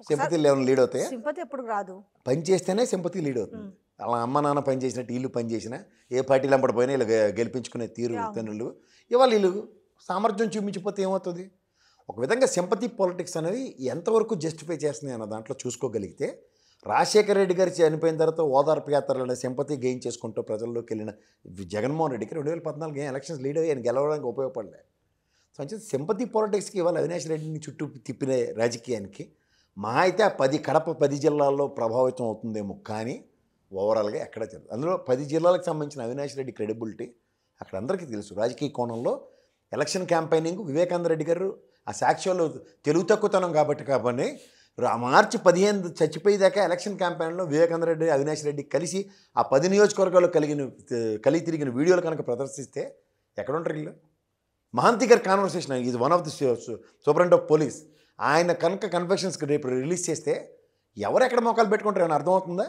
సింపతి లేవని లీడ్ అవుతాయి సింపతి ఎప్పుడు రాదు పని చేస్తేనే సింపతి లీడ్ అవుతుంది అలా అమ్మ నాన్న పని చేసినట్టు వీళ్ళు పని చేసినా ఏ పార్టీలు అంపడి వీళ్ళు ఇలా గెలిపించుకునే తీరు తండ్రులు ఇవాళ వీళ్ళు సామర్థ్యం చూపించిపోతే ఏమవుతుంది ఒక విధంగా సింపతి పాలిటిక్స్ అనేది ఎంతవరకు జస్టిఫై చేస్తున్నాయి అన్న దాంట్లో చూసుకోగలిగితే రాజశేఖర రెడ్డి గారు చనిపోయిన తర్వాత ఓదార్పు యాత్రలను సింపతి గెయిన్ చేసుకుంటూ ప్రజల్లోకి వెళ్ళిన జగన్మోహన్ రెడ్డికి రెండు వేల పద్నాలుగు ఎలక్షన్స్ లీడ్ అయ్యి ఆయన గెలవడానికి ఉపయోగపడలే సో సింపతి పాలిటిక్స్కి ఇవాళ అవినాష్ రెడ్డిని చుట్టూ తిప్పిన రాజకీయానికి మా అయితే ఆ పది కడప పది జిల్లాల్లో ప్రభావితం అవుతుందేమో కానీ ఓవరాల్గా ఎక్కడ జరగదు అందులో పది జిల్లాలకు సంబంధించిన అవినాష్ రెడ్డి క్రెడిబిలిటీ అక్కడ అందరికీ తెలుసు రాజకీయ కోణంలో ఎలక్షన్ క్యాంపెయినింగ్ వివేకానంద రెడ్డి గారు ఆ సాక్ష్యంలో తెలుగు తక్కువతనం కాబట్టి కాబట్టి మార్చి పదిహేను చచ్చిపోయేదాకా ఎలక్షన్ క్యాంపెయిన్లో వివేకానంద రెడ్డి అవినాష్ రెడ్డి కలిసి ఆ పది నియోజకవర్గాల్లో కలిగిన కలిగి తిరిగిన వీడియోలు కనుక ప్రదర్శిస్తే ఎక్కడుంటారు వీళ్ళు మహంతి గారి కాన్వర్సేషన్ ఇది one of the superintendent of police ఆయన కనుక కన్ఫెషన్స్కి రేపు రిలీజ్ చేస్తే ఎవరు ఎక్కడ పెట్టుకుంటారు ఏమైనా అర్థమవుతుందా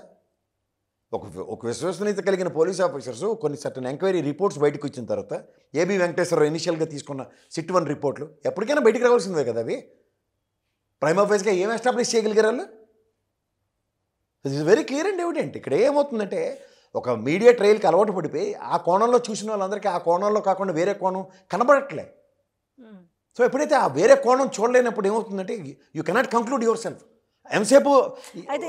ఒక ఒక విశ్వసనీయత కలిగిన పోలీస్ ఆఫీసర్స్ కొన్ని సర్టన్ ఎంక్వైరీ రిపోర్ట్స్ బయటకు వచ్చిన తర్వాత ఏబి వెంకటేశ్వరరావు ఇనిషియల్గా తీసుకున్న సిట్ వన్ రిపోర్ట్లు ఎప్పటికైనా బయటకు రావాల్సిందే కదా అవి ప్రైమ్ ఆఫీస్గా ఏం ఎస్టాబ్లిష్ చేయగలిగారు వాళ్ళు it very clear and evident ఇక్కడ ఏమవుతుందంటే ఒక మీడియా ట్రయల్కి అలవాటు పడిపోయి ఆ కోణంలో చూసిన వాళ్ళందరికీ ఆ కోణంలో కాకుండా వేరే కోణం కనబడట్లే సో hmm. ఎప్పుడైతే ఆ వేరే కోణం చూడలేనప్పుడు ఏమవుతుందంటే you cannot conclude yourself ఎంతసేపు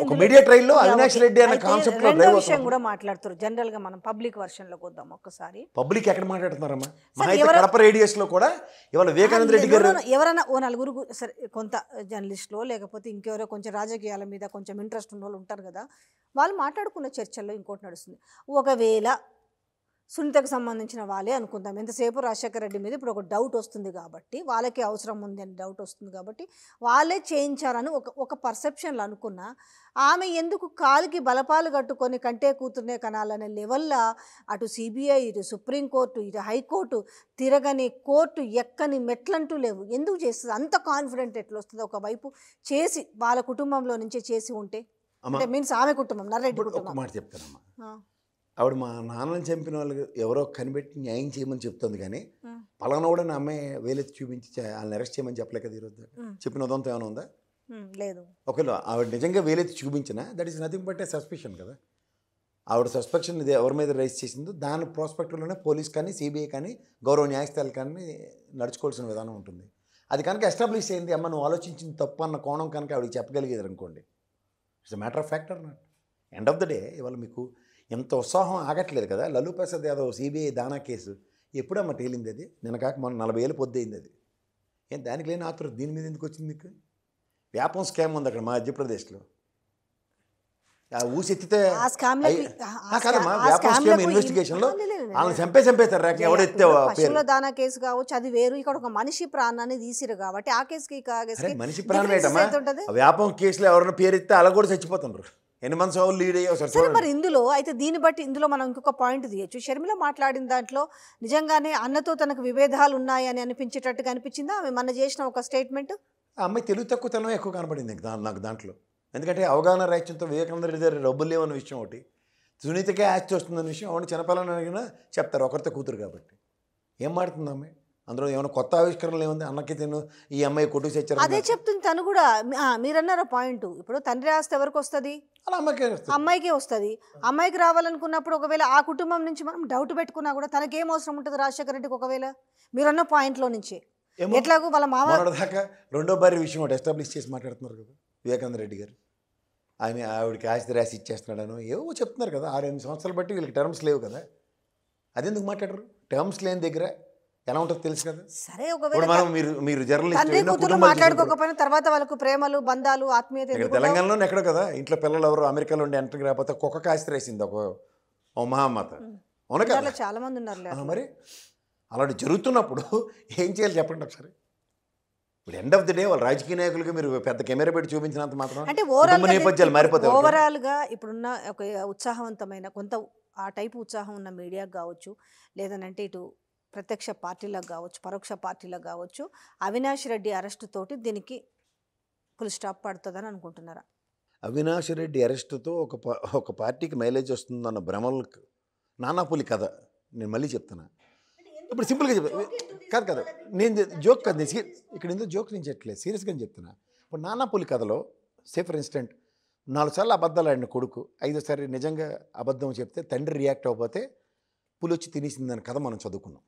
ఒక మీడియా ట్రైల్ లో అవినాష్ రెడ్డి అనే కాన్సెప్ట్ లో విషయం కూడా మాట్లాడుతారు జనరల్ గా మనం పబ్లిక్ వర్షన్ లో కొద్దాం ఒక్కసారి పబ్లిక్ ఎక్కడ మాట్లాడుతున్నారమ్మా మన అయితే కడప రేడియస్ లో కూడా ఇవాళ వివేకానంద రెడ్డి గారు ఎవరైనా ఓ నలుగురు సరే కొంత జర్నలిస్ట్ లో లేకపోతే ఇంకెవరో కొంచెం రాజకీయాల మీద కొంచెం ఇంట్రెస్ట్ ఉన్న వాళ్ళు ఉంటారు కదా వాళ్ళు మాట్లాడుకున్న చర్చల్లో ఇంకోటి నడుస్తుంది ఒకవేళ సునీతకు సంబంధించిన వాళ్ళే అనుకుందాం ఎంతసేపు రాజశేఖర రెడ్డి మీద ఇప్పుడు ఒక డౌట్ వస్తుంది కాబట్టి వాళ్ళకే అవసరం ఉంది అని డౌట్ వస్తుంది కాబట్టి వాళ్ళే చేయించారని ఒక ఒక పర్సెప్షన్లు అనుకున్న ఆమె ఎందుకు కాలుకి బలపాలు కట్టుకొని కంటే కూతురునే కనాలనే లెవెల్లో అటు సిబిఐ ఇటు సుప్రీంకోర్టు ఇటు హైకోర్టు తిరగని కోర్టు ఎక్కని మెట్లంటూ లేవు ఎందుకు చేస్తుంది అంత కాన్ఫిడెంట్ ఎట్లా వస్తుంది ఒకవైపు చేసి వాళ్ళ కుటుంబంలో నుంచే చేసి ఉంటే అంటే మీన్స్ ఆమె కుటుంబం నరెడ్డి కుటుంబం మాట ఆవిడ మా నాన్నని చంపిన వాళ్ళు ఎవరో కనిపెట్టి న్యాయం చేయమని చెప్తుంది కానీ పలానా కూడా నా అమ్మాయి వేలెత్తి చూపించి వాళ్ళని అరెస్ట్ చేయమని చెప్పలే కదా ఈరోజు చెప్పిన ఉదంతం ఏమైనా ఉందా లేదు ఒకవేళ ఆవిడ నిజంగా వేలెత్తి చూపించినా that is nothing but a suspicion కదా ఆవిడ సస్పెక్షన్ ఇది ఎవరి మీద రైజ్ చేసిందో దాని ప్రాస్పెక్ట్లోనే పోలీస్ కానీ సిబిఐ కానీ గౌరవ న్యాయస్థానాలు కానీ నడుచుకోవాల్సిన విధానం ఉంటుంది అది కనుక ఎస్టాబ్లిష్ అయింది అమ్మ నువ్వు ఆలోచించిన తప్పు అన్న కోణం కనుక ఆవిడకి చెప్పగలిగేది అనుకోండి it's matter of factor not end of the day ఇవాళ మీకు ఇంత ఉత్సాహం ఆగట్లేదు కదా లల్లూ ప్రసాద్ యాదవ్ సిబిఐ దానా కేసు ఎప్పుడమ్మా తేలింది అది నిన్న కాక మొన్న నలభై ఏళ్ళు పొద్దయింది అది ఏం దానికి లేని ఆతురత దీని మీద ఎందుకు వచ్చింది మీకు వ్యాపం స్కామ్ ఉంది అక్కడ మా మధ్యప్రదేశ్లో ఊసెత్తితే ఇన్వెస్టిగేషన్లో ఇన్వెస్టిగేషన్ లో వాళ్ళని చంపే చంపేస్తారు రాక ఎవడెత్తే దానా కేసు కావచ్చు అది వేరు ఇక్కడ ఒక మనిషి ప్రాణాన్ని తీసిరు కాబట్టి ఆ కేసుకి మనిషి ప్రాణం ఏంటమ్మా వ్యాపం కేసులో ఎవరైనా పేరు ఎత్తే అలా కూడా చచ్చిపోతున్నారు ఎన్ని మంత్స్ లీడ్ అయ్యి సరే మరి ఇందులో అయితే దీన్ని బట్టి ఇందులో మనం ఇంకొక పాయింట్ తీయచ్చు షర్మిల మాట్లాడిన దాంట్లో నిజంగానే అన్నతో తనకు విభేదాలు ఉన్నాయి అని అనిపించేటట్టుగా అనిపించిందా ఆమె మన చేసిన ఒక స్టేట్మెంట్ ఆమె అమ్మాయి తెలుగు తక్కువతనం ఎక్కువ కనబడింది నాకు దాంట్లో ఎందుకంటే అవగాహన రాహిత్యంతో వివేకానంద రెడ్డి దగ్గర డబ్బులు లేవన్న విషయం ఒకటి సునీతకే యాక్ట్ వస్తుందన్న విషయం అవును చిన్నపిల్లని అడిగినా చెప్తారు ఒకరితో కూతురు కాబట్టి ఏం మాడుతుంది అమ్మాయి అందులో ఏమైనా కొత్త ఆవిష్కరణలు ఏముంది అన్నకి తిను ఈ అమ్మాయి కొట్టుకు తెచ్చారు అదే చెప్తుంది తను కూడా మీరన్నారు పాయింట్ ఇప్పుడు తండ్రి ఆస్తి ఎవరికి వస్తుంది అలా అమ్మాయికి వస్తుంది అమ్మాయికి రావాలనుకున్నప్పుడు ఒకవేళ ఆ కుటుంబం నుంచి మనం డౌట్ పెట్టుకున్నా కూడా తనకేం అవసరం ఉంటుంది రాజశేఖర రెడ్డికి ఒకవేళ మీరన్న పాయింట్లో నుంచి ఎట్లాగో వాళ్ళ మామ దాకా రెండో భార్య విషయం ఒకటి ఎస్టాబ్లిష్ చేసి మాట్లాడుతున్నారు కదా వివేకానంద రెడ్డి గారు ఆయన ఆవిడకి ఆస్తి రాసి ఇచ్చేస్తున్నాడను ఏవో చెప్తున్నారు కదా ఆరు ఎనిమిది సంవత్సరాలు బట్టి వీళ్ళకి టర్మ్స్ లేవు కదా అదెందుకు మాట్లాడరు టర్మ్స్ లేని దగ్గర ఎలా ఉంటుందో తెలుసు కదా సరే మీరు మీరు జర్నలిస్ట్ మాట్లాడుకోకపోయినా తర్వాత వాళ్ళకు ప్రేమలు బంధాలు ఆత్మీయత తెలంగాణలో ఎక్కడ కదా ఇంట్లో పిల్లలు ఎవరు అమెరికాలో ఉండి ఎంటర్ రాకపోతే కుక్క కాసిరేసింది ఒక మహామాత అవును చాలా మంది ఉన్నారు మరి అలాంటి జరుగుతున్నప్పుడు ఏం చేయాలి చెప్పండి ఒకసారి ఇప్పుడు ఎండ్ ఆఫ్ ది డే వాళ్ళు రాజకీయ నాయకులకి మీరు పెద్ద కెమెరా పెట్టి చూపించినంత మాత్రం అంటే నేపథ్యాలు మారిపోతాయి ఓవరాల్గా ఇప్పుడున్న ఒక ఉత్సాహవంతమైన కొంత ఆ టైపు ఉత్సాహం ఉన్న మీడియాకు కావచ్చు లేదనంటే ఇటు ప్రత్యక్ష పార్టీలకు కావచ్చు పరోక్ష పార్టీలకు కావచ్చు అవినాష్ రెడ్డి అరెస్టుతోటి దీనికి ఫుల్ స్టాప్ పడుతుందని అనుకుంటున్నారా అవినాష్ రెడ్డి అరెస్టుతో ఒక ఒక పార్టీకి మైలేజ్ వస్తుందన్న భ్రమలకు నానాపులి కథ నేను మళ్ళీ చెప్తున్నా ఇప్పుడు సింపుల్గా చెప్తాను కాదు కదా నేను జోక్ కదా నేను ఇక్కడ ఎందుకు జోక్ నేను చెప్పట్లేదు సీరియస్గా చెప్తున్నా ఇప్పుడు నానాపులి కథలో సే ఫర్ ఇన్స్టెంట్ నాలుగు సార్లు అబద్ధాలు ఆడిన కొడుకు ఐదోసారి నిజంగా అబద్ధం చెప్తే తండ్రి రియాక్ట్ అవ్వకపోతే పులి వచ్చి తినేసిందని కథ మనం చదువుకున్నాం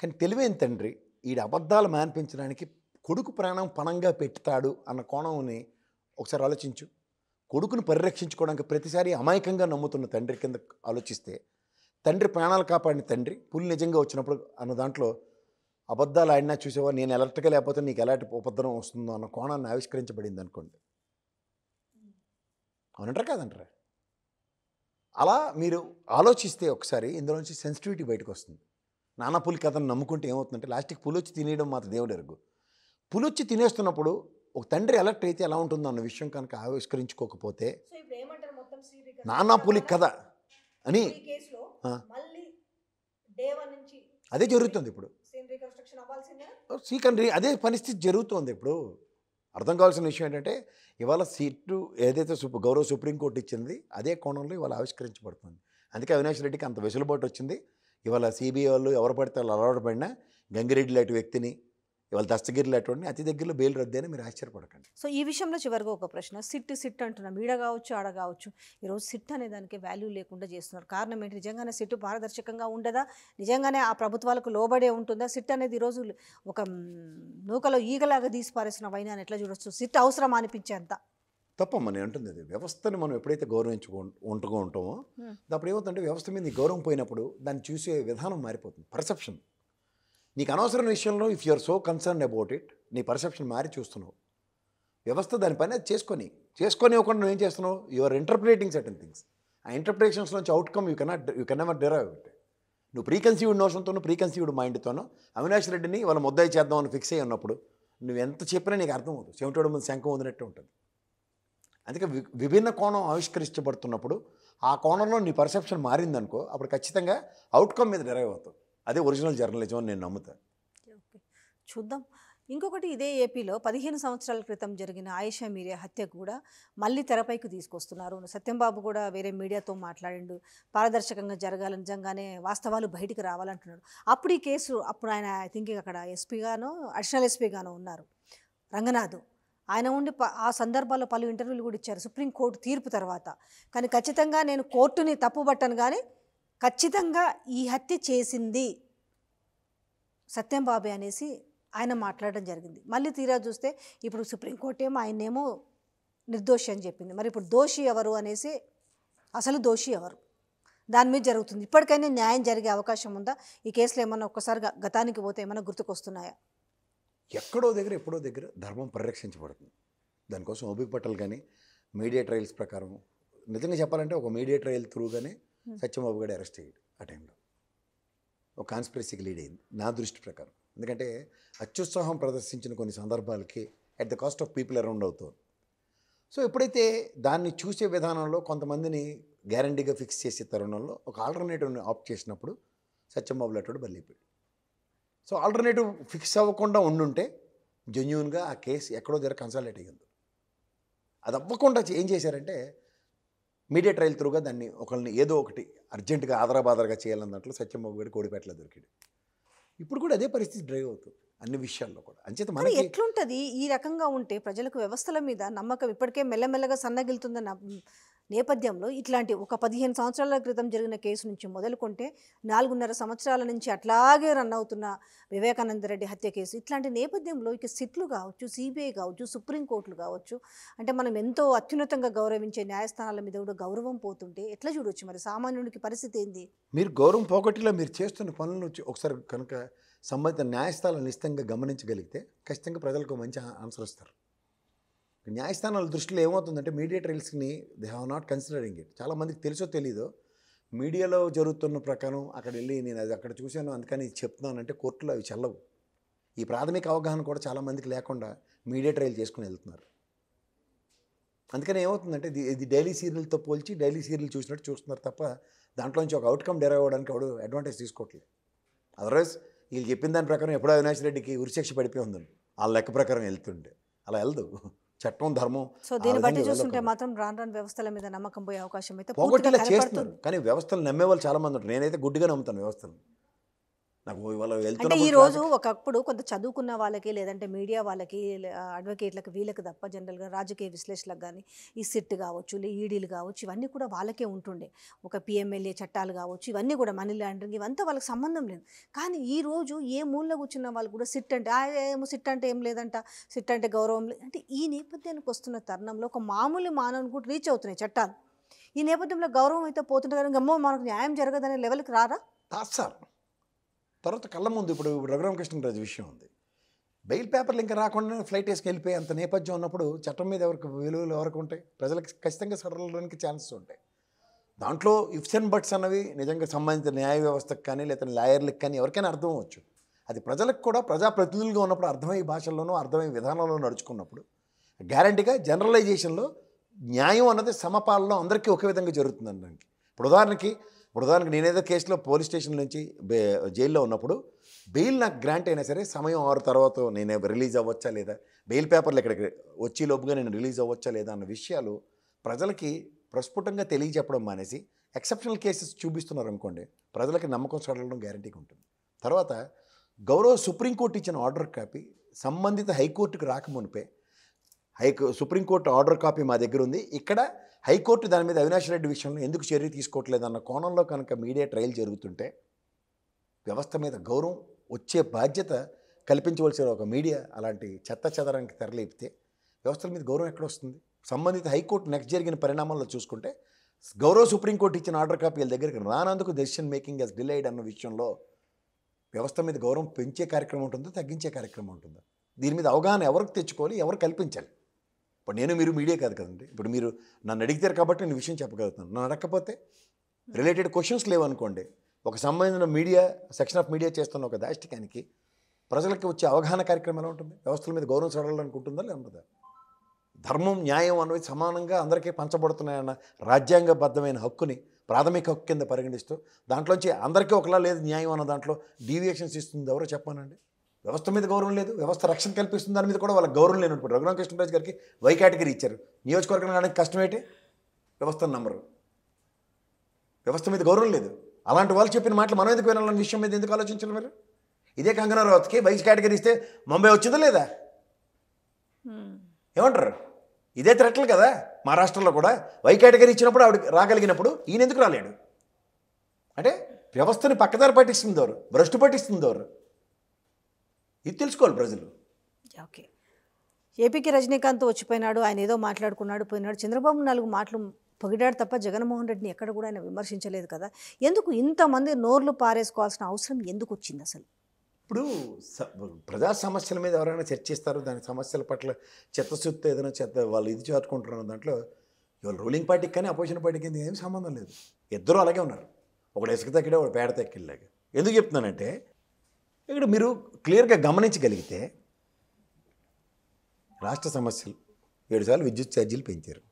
కానీ తెలివైన తండ్రి ఈడ అబద్ధాలు మాన్పించడానికి కొడుకు ప్రాణం పణంగా పెట్టుతాడు అన్న కోణంని ఒకసారి ఆలోచించు కొడుకును పరిరక్షించుకోవడానికి ప్రతిసారి అమాయకంగా నమ్ముతున్న తండ్రి కింద ఆలోచిస్తే తండ్రి ప్రాణాలు కాపాడిన తండ్రి పులి నిజంగా వచ్చినప్పుడు అన్న దాంట్లో అబద్ధాలు ఆడినా చూసేవా నేను ఎలర్ట్గా లేకపోతే నీకు ఎలాంటి ఉపద్రం వస్తుందో అన్న కోణాన్ని ఆవిష్కరించబడింది అనుకోండి అవునంటారు కాదంటారా అలా మీరు ఆలోచిస్తే ఒకసారి ఇందులోంచి సెన్సిటివిటీ బయటకు వస్తుంది నానా పులి కథను నమ్ముకుంటే ఏమవుతుందంటే లాస్ట్కి పులొచ్చి తినేయడం మాత్రం దేవుడు ఎరుగు పులొచ్చి తినేస్తున్నప్పుడు ఒక తండ్రి అలర్ట్ అయితే ఎలా ఉంటుందో అన్న విషయం కనుక ఆవిష్కరించుకోకపోతే నానా పులి కథ అని అదే జరుగుతుంది ఇప్పుడు సీకండ్రీ అదే పరిస్థితి జరుగుతుంది ఇప్పుడు అర్థం కావాల్సిన విషయం ఏంటంటే ఇవాళ సీటు ఏదైతే సుప్ గౌరవ సుప్రీంకోర్టు ఇచ్చింది అదే కోణంలో ఇవాళ ఆవిష్కరించబడుతుంది అందుకే అవినాష్ రెడ్డికి అంత వెసులుబాటు వచ్చింది ఇవాళ సిబిఐ వాళ్ళు ఎవరు పడితే వాళ్ళు అలవాటు పడినా గంగిరెడ్డి లాంటి వ్యక్తిని ఇవాళ దస్తగిరి అటువంటి అతి దగ్గరలో బెయిల్ రద్దని మీరు ఆశ్చర్యపడకండి సో ఈ విషయంలో చివరిగా ఒక ప్రశ్న సిట్ సిట్ అంటున్నాం ఈడ కావచ్చు ఆడ కావచ్చు ఈరోజు సిట్ అనే దానికి వాల్యూ లేకుండా చేస్తున్నారు కారణం ఏంటి నిజంగానే సిట్ పారదర్శకంగా ఉండదా నిజంగానే ఆ ప్రభుత్వాలకు లోబడే ఉంటుందా సిట్ అనేది ఈరోజు ఒక నూకలో ఈగలాగా తీసి పారేసిన అని ఎట్లా చూడొచ్చు సిట్ అవసరం అనిపించేంత తప్పమ్మని నేను అంటుంది అది వ్యవస్థను మనం ఎప్పుడైతే గౌరవించుకో ఉంటుగా ఉంటామో అప్పుడు ఏమవుతుందంటే వ్యవస్థ మీద నీ గౌరవం పోయినప్పుడు దాన్ని చూసే విధానం మారిపోతుంది పర్సెప్షన్ నీకు అనవసరమైన విషయంలో if you are so concern about it నీ పర్సెప్షన్ మారి చూస్తున్నావు వ్యవస్థ దాని పని అది చేసుకొని చేసుకొని ఇవ్వకుండా ఏం చేస్తున్నావు you are interpretating certain things ఆ ఇంటర్ప్రిటేషన్స్ నుంచి outcome you cannot you can never derive it నువ్వు ప్రీకన్సీవ్డ్ నోషన్తోనూ ప్రీకన్సీవ్డ్ మైండ్తోనూ అవినాష్ రెడ్డిని వాళ్ళ ముద్దాయి చేద్దామని ఫిక్స్ అయ్యి ఉన్నప్పుడు నువ్వు ఎంత చెప్పినా నీకు అర్థం అవుతుంది చెమటోడు ముందు శంఖం వదిలినట్టు ఉంటుంది అందుకే విభిన్న కోణం ఆవిష్కరించబడుతున్నప్పుడు ఆ కోణంలో నీ పర్సెప్షన్ మారిందనుకో అప్పుడు ఖచ్చితంగా అవుట్కమ్ మీద డెరైవ్ అవుతావు అదే ఒరిజినల్ జర్నలిజం అని నేను నమ్ముతాను చూద్దాం ఇంకొకటి ఇదే ఏపీలో పదిహేను సంవత్సరాల క్రితం జరిగిన ఆయిషా మీరియా హత్య కూడా మళ్ళీ తెరపైకి తీసుకొస్తున్నారు సత్యంబాబు కూడా వేరే మీడియాతో మాట్లాడిండు పారదర్శకంగా జరగాలి నిజంగానే వాస్తవాలు బయటికి రావాలంటున్నాడు అప్పుడు ఈ కేసు అప్పుడు ఆయన ఐ థింక్ అక్కడ ఎస్పీగానో అడిషనల్ ఎస్పీగానో ఉన్నారు రంగనాథ్ ఆయన ఉండి ఆ సందర్భాల్లో పలు ఇంటర్వ్యూలు కూడా ఇచ్చారు సుప్రీంకోర్టు తీర్పు తర్వాత కానీ ఖచ్చితంగా నేను కోర్టుని తప్పుబట్టను కానీ ఖచ్చితంగా ఈ హత్య చేసింది సత్యంబాబే అనేసి ఆయన మాట్లాడడం జరిగింది మళ్ళీ తీరా చూస్తే ఇప్పుడు సుప్రీంకోర్టు ఏమో ఆయనేమో నిర్దోషి అని చెప్పింది మరి ఇప్పుడు దోషి ఎవరు అనేసి అసలు దోషి ఎవరు దాని మీద జరుగుతుంది ఇప్పటికైనా న్యాయం జరిగే అవకాశం ఉందా ఈ కేసులో ఏమన్నా ఒక్కసారి గతానికి పోతే ఏమైనా గుర్తుకొస్తున్నాయా ఎక్కడో దగ్గర ఎప్పుడో దగ్గర ధర్మం పరిరక్షించబడుతుంది దానికోసం ఓపిక పట్టలు కానీ మీడియా ట్రయల్స్ ప్రకారం నిజంగా చెప్పాలంటే ఒక మీడియా ట్రయల్ త్రూగానే సత్యంబాబు గారు అరెస్ట్ అయ్యాడు ఆ టైంలో ఒక కాన్స్పిరసీకి లీడ్ అయింది నా దృష్టి ప్రకారం ఎందుకంటే అత్యుత్సాహం ప్రదర్శించిన కొన్ని సందర్భాలకి at the cost of people around అవుతుంది సో ఎప్పుడైతే దాన్ని చూసే విధానంలో కొంతమందిని గ్యారంటీగా ఫిక్స్ చేసే తరుణంలో ఒక ఆల్టర్నేటివ్ని ఆప్ట్ చేసినప్పుడు సత్యంబాబు అటువంటి బలిపోయాడు సో ఆల్టర్నేటివ్ ఫిక్స్ అవ్వకుండా ఉండుంటే జెన్యున్గా ఆ కేసు ఎక్కడో దగ్గర కన్సల్టేట్ అయ్యింది అది అవ్వకుండా ఏం చేశారంటే మీడియా ట్రయల్ త్రూగా దాన్ని ఒకరిని ఏదో ఒకటి అర్జెంటుగా ఆదరాబాదరగా చేయాలని దాంట్లో సత్యంబాబు గారి కోడిపేటలో దొరికాడు ఇప్పుడు కూడా అదే పరిస్థితి డ్రైవ్ అవుతుంది అన్ని విషయాల్లో కూడా అంచేత మనం ఎట్లుంటుంది ఈ రకంగా ఉంటే ప్రజలకు వ్యవస్థల మీద నమ్మకం ఇప్పటికే మెల్లమెల్లగా సన్నగిలుతుందన్న నేపథ్యంలో ఇట్లాంటి ఒక పదిహేను సంవత్సరాల క్రితం జరిగిన కేసు నుంచి మొదలుకుంటే నాలుగున్నర సంవత్సరాల నుంచి అట్లాగే రన్ అవుతున్న వివేకానందరెడ్డి హత్య కేసు ఇట్లాంటి నేపథ్యంలో ఇక సిట్లు కావచ్చు సిబిఐ కావచ్చు సుప్రీంకోర్టులు కావచ్చు అంటే మనం ఎంతో అత్యున్నతంగా గౌరవించే న్యాయస్థానాల మీద కూడా గౌరవం పోతుంటే ఎట్లా చూడవచ్చు మరి సామాన్యుడికి పరిస్థితి ఏంది మీరు గౌరవం పోగొట్టిలో మీరు చేస్తున్న పనులను ఒకసారి కనుక సంబంధిత న్యాయస్థానాలు నిశ్చితంగా గమనించగలిగితే ఖచ్చితంగా ప్రజలకు మంచి ఆన్సర్ ఇస్తారు న్యాయస్థానాల దృష్టిలో ఏమవుతుందంటే మీడియా ట్రయల్స్ని they have not considering it చాలామందికి తెలుసో తెలీదు మీడియాలో జరుగుతున్న ప్రకారం అక్కడ వెళ్ళి నేను అది అక్కడ చూశాను అందుకని చెప్తున్నానంటే కోర్టులో అవి చల్లవు ఈ ప్రాథమిక అవగాహన కూడా చాలామందికి లేకుండా మీడియా ట్రయల్ చేసుకుని వెళ్తున్నారు అందుకని ఏమవుతుందంటే ఇది డైలీ సీరియల్తో పోల్చి డైలీ సీరియల్ చూసినట్టు చూస్తున్నారు తప్ప దాంట్లో నుంచి ఒక అవుట్కమ్ డెరైవ్ అవ్వడానికి ఎవడు అడ్వాంటేజ్ తీసుకోవట్లేదు అదర్వైజ్ వీళ్ళు చెప్పిన దాని ప్రకారం ఎప్పుడో అవినాష్ రెడ్డికి ఉరిశిక్ష పడిపోయి ఉందని వాళ్ళ లెక్క ప్రకారం వెళ్తుండే అలా వెళ్దు చట్టం ధర్మం సో దీన్ని బట్టి చూస్తుంటే మాత్రం రాను రాను వ్యవస్థల మీద నమ్మకం పోయే అవకాశం అయితే పోగొట్టేలా చేస్తున్నారు కానీ వ్యవస్థలు నమ్మే వాళ్ళు చాలా మంది ఉంటారు నేనైతే గుడ్డిగా నమ్ముతాను వ్యవస్థలు నాకు ఇవాళ ఈ రోజు ఒకప్పుడు కొంత చదువుకున్న వాళ్ళకి లేదంటే మీడియా వాళ్ళకి అడ్వకేట్లకు వీళ్ళకి తప్ప జనరల్గా రాజకీయ విశ్లేషణకు కానీ ఈ సిట్ కావచ్చు లే ఈడీలు కావచ్చు ఇవన్నీ కూడా వాళ్ళకే ఉంటుండే ఒక పిఎంఎల్ఏ చట్టాలు కావచ్చు ఇవన్నీ కూడా మనీ లాండరింగ్ ఇవంతా వాళ్ళకి సంబంధం లేదు కానీ ఈ రోజు ఏ మూలలో కూర్చున్న వాళ్ళు కూడా సిట్ అంటే ఏమో సిట్ అంటే ఏం లేదంట సిట్ అంటే గౌరవం లేదు అంటే ఈ నేపథ్యానికి వస్తున్న తరుణంలో ఒక మామూలు మానవుని కూడా రీచ్ అవుతున్నాయి చట్టాలు ఈ నేపథ్యంలో గౌరవం అయితే పోతుంటే కానీ అమ్మో మనకు న్యాయం జరగదనే లెవెల్కి రారా సార్ తర్వాత కళ్ళ ముందు ఇప్పుడు రఘురామకృష్ణరాజు విషయం ఉంది బెయిల్ పేపర్లు ఇంకా రాకుండా ఫ్లైట్ వేసుకు వెళ్ళిపోయి అంత నేపథ్యం ఉన్నప్పుడు చట్టం మీద ఎవరికి విలువలు ఎవరికి ఉంటాయి ప్రజలకు ఖచ్చితంగా సడలడానికి ఛాన్సెస్ ఉంటాయి దాంట్లో ఇఫ్స్ అండ్ బట్స్ అన్నవి నిజంగా సంబంధిత న్యాయ వ్యవస్థకు కానీ లేదా లాయర్లకు కానీ ఎవరికైనా అర్థం అవ్వచ్చు అది ప్రజలకు కూడా ప్రజాప్రతినిధులుగా ఉన్నప్పుడు అర్థమయ్యే భాషల్లోనూ అర్థమయ్యే విధానంలోనూ నడుచుకున్నప్పుడు గ్యారంటీగా జనరలైజేషన్లో న్యాయం అన్నది సమపాలన అందరికీ ఒకే విధంగా జరుగుతుంది అనడానికి ఇప్పుడు ఉదాహరణకి ప్రధానికి నేనేదో కేసులో పోలీస్ స్టేషన్ నుంచి జైల్లో ఉన్నప్పుడు బెయిల్ నాకు గ్రాంట్ అయినా సరే సమయం ఆరు తర్వాత నేను రిలీజ్ అవ్వచ్చా లేదా బెయిల్ పేపర్లు ఇక్కడికి వచ్చి లోపుగా నేను రిలీజ్ అవ్వచ్చా లేదా అన్న విషయాలు ప్రజలకి ప్రస్ఫుటంగా తెలియజెప్పడం మానేసి ఎక్సెప్షనల్ కేసెస్ చూపిస్తున్నారు అనుకోండి ప్రజలకి నమ్మకం సడలడం గ్యారంటీగా ఉంటుంది తర్వాత గౌరవ సుప్రీంకోర్టు ఇచ్చిన ఆర్డర్ కాపీ సంబంధిత హైకోర్టుకు రాకమునిపే హైకో సుప్రీంకోర్టు ఆర్డర్ కాపీ మా దగ్గర ఉంది ఇక్కడ హైకోర్టు దాని మీద అవినాష్ రెడ్డి విషయంలో ఎందుకు చర్య తీసుకోవట్లేదన్న కోణంలో కనుక మీడియా ట్రయల్ జరుగుతుంటే వ్యవస్థ మీద గౌరవం వచ్చే బాధ్యత కల్పించవలసిన ఒక మీడియా అలాంటి చెత్త చెదరానికి తెరలేపితే వ్యవస్థల మీద గౌరవం ఎక్కడ వస్తుంది సంబంధిత హైకోర్టు నెక్స్ట్ జరిగిన పరిణామాల్లో చూసుకుంటే గౌరవ సుప్రీంకోర్టు ఇచ్చిన ఆర్డర్ కాపీల దగ్గరికి రానందుకు డెసిషన్ మేకింగ్ యాజ్ డిలైడ్ అన్న విషయంలో వ్యవస్థ మీద గౌరవం పెంచే కార్యక్రమం ఉంటుందో తగ్గించే కార్యక్రమం ఉంటుందో దీని మీద అవగాహన ఎవరికి తెచ్చుకోవాలి ఎవరు కల్పించాలి ఇప్పుడు నేను మీరు మీడియా కాదు కదండి ఇప్పుడు మీరు నన్ను అడిగితే కాబట్టి నేను విషయం చెప్పగలుగుతాను నన్ను అడగకపోతే రిలేటెడ్ క్వశ్చన్స్ లేవనుకోండి ఒక సంబంధించిన మీడియా సెక్షన్ ఆఫ్ మీడియా చేస్తున్న ఒక దాష్టికానికి ప్రజలకి వచ్చే అవగాహన కార్యక్రమం ఎలా ఉంటుంది వ్యవస్థల మీద గౌరవం చదవాలనుకుంటుందా లేదా ధర్మం న్యాయం అనేవి సమానంగా అందరికీ పంచబడుతున్నాయన్న రాజ్యాంగబద్ధమైన హక్కుని ప్రాథమిక హక్కు కింద పరిగణిస్తూ దాంట్లోంచి అందరికీ ఒకలా లేదు న్యాయం అన్న దాంట్లో డీవియేషన్స్ ఇస్తుంది ఎవరో చెప్పానండి వ్యవస్థ మీద గౌరవం లేదు వ్యవస్థ రక్షణ కల్పిస్తుంది దాని మీద కూడా వాళ్ళకి గౌరవం లేనప్పుడు రఘురామకృష్ణరాజు గారికి వై కేటగిరీ ఇచ్చారు నియోజకవర్గం కష్టం కష్టమేంటి వ్యవస్థను నమ్మరు వ్యవస్థ మీద గౌరవం లేదు అలాంటి వాళ్ళు చెప్పిన మాటలు మనం ఎందుకు వినాలన్న విషయం మీద ఎందుకు ఆలోచించాలి మీరు ఇదే కంగనా రావత్కి వైస్ కేటగిరీ ఇస్తే ముంబై వచ్చిందా లేదా ఏమంటారు ఇదే త్రెట్లు కదా మహారాష్ట్రలో కూడా వై కేటగిరీ ఇచ్చినప్పుడు ఆవిడ రాగలిగినప్పుడు ఈయన ఎందుకు రాలేడు అంటే వ్యవస్థని పక్కదారి పట్టిస్తుంది ఎవరు భ్రష్టు పట్టిస్తుంది ఎవరు ఇది తెలుసుకోవాలి ప్రజలు ఓకే ఏపీకి రజనీకాంత్ వచ్చిపోయినాడు ఆయన ఏదో మాట్లాడుకున్నాడు పోయినాడు చంద్రబాబు నాలుగు మాటలు పొగిడాడు తప్ప జగన్మోహన్ రెడ్డిని ఎక్కడ కూడా ఆయన విమర్శించలేదు కదా ఎందుకు ఇంతమంది నోర్లు పారేసుకోవాల్సిన అవసరం ఎందుకు వచ్చింది అసలు ఇప్పుడు ప్రజా సమస్యల మీద ఎవరైనా చర్చిస్తారు దాని సమస్యల పట్ల చెత్తశుద్ధి ఏదైనా చెత్త వాళ్ళు ఇది చేరుకుంటున్నారు దాంట్లో ఇవాళ రూలింగ్ పార్టీకి కానీ అపోజిషన్ పార్టీకి ఏం సంబంధం లేదు ఇద్దరు అలాగే ఉన్నారు ఒకడు ఇసుక తక్కిడే ఒకడు పేడ తక్కిలాగా ఎందుకు చెప్తున్నానంటే ఇక్కడ మీరు క్లియర్గా గమనించగలిగితే రాష్ట్ర సమస్యలు ఏడుసార్లు విద్యుత్ ఛార్జీలు పెంచారు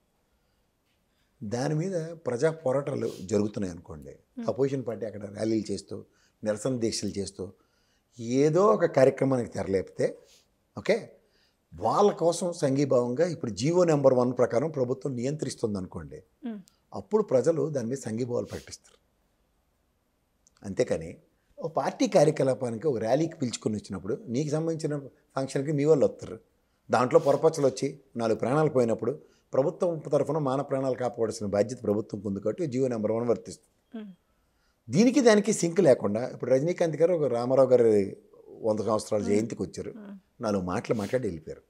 దాని మీద ప్రజా పోరాటాలు జరుగుతున్నాయి అనుకోండి అపోజిషన్ పార్టీ అక్కడ ర్యాలీలు చేస్తూ నిరసన దీక్షలు చేస్తూ ఏదో ఒక కార్యక్రమానికి తెరలేపితే ఓకే వాళ్ళ కోసం సంఘీభావంగా ఇప్పుడు జీవో నెంబర్ వన్ ప్రకారం ప్రభుత్వం నియంత్రిస్తుంది అనుకోండి అప్పుడు ప్రజలు దాని మీద సంఘీభావాలు ప్రకటిస్తారు అంతేకాని ఓ పార్టీ కార్యకలాపానికి ఒక ర్యాలీకి పిలుచుకొని వచ్చినప్పుడు నీకు సంబంధించిన ఫంక్షన్కి మీ వాళ్ళు వస్తారు దాంట్లో పొరపచ్చలు వచ్చి నాలుగు ప్రాణాలు పోయినప్పుడు ప్రభుత్వం తరఫున మాన ప్రాణాలు కాపాడాల్సిన బాధ్యత ప్రభుత్వం పొందు కాబట్టి జీవో నెంబర్ వన్ వర్తిస్తుంది దీనికి దానికి సింక్ లేకుండా ఇప్పుడు రజనీకాంత్ గారు ఒక రామారావు గారి వంద సంవత్సరాల జయంతికి వచ్చారు నాలుగు మాటలు మాట్లాడి వెళ్ళిపోయారు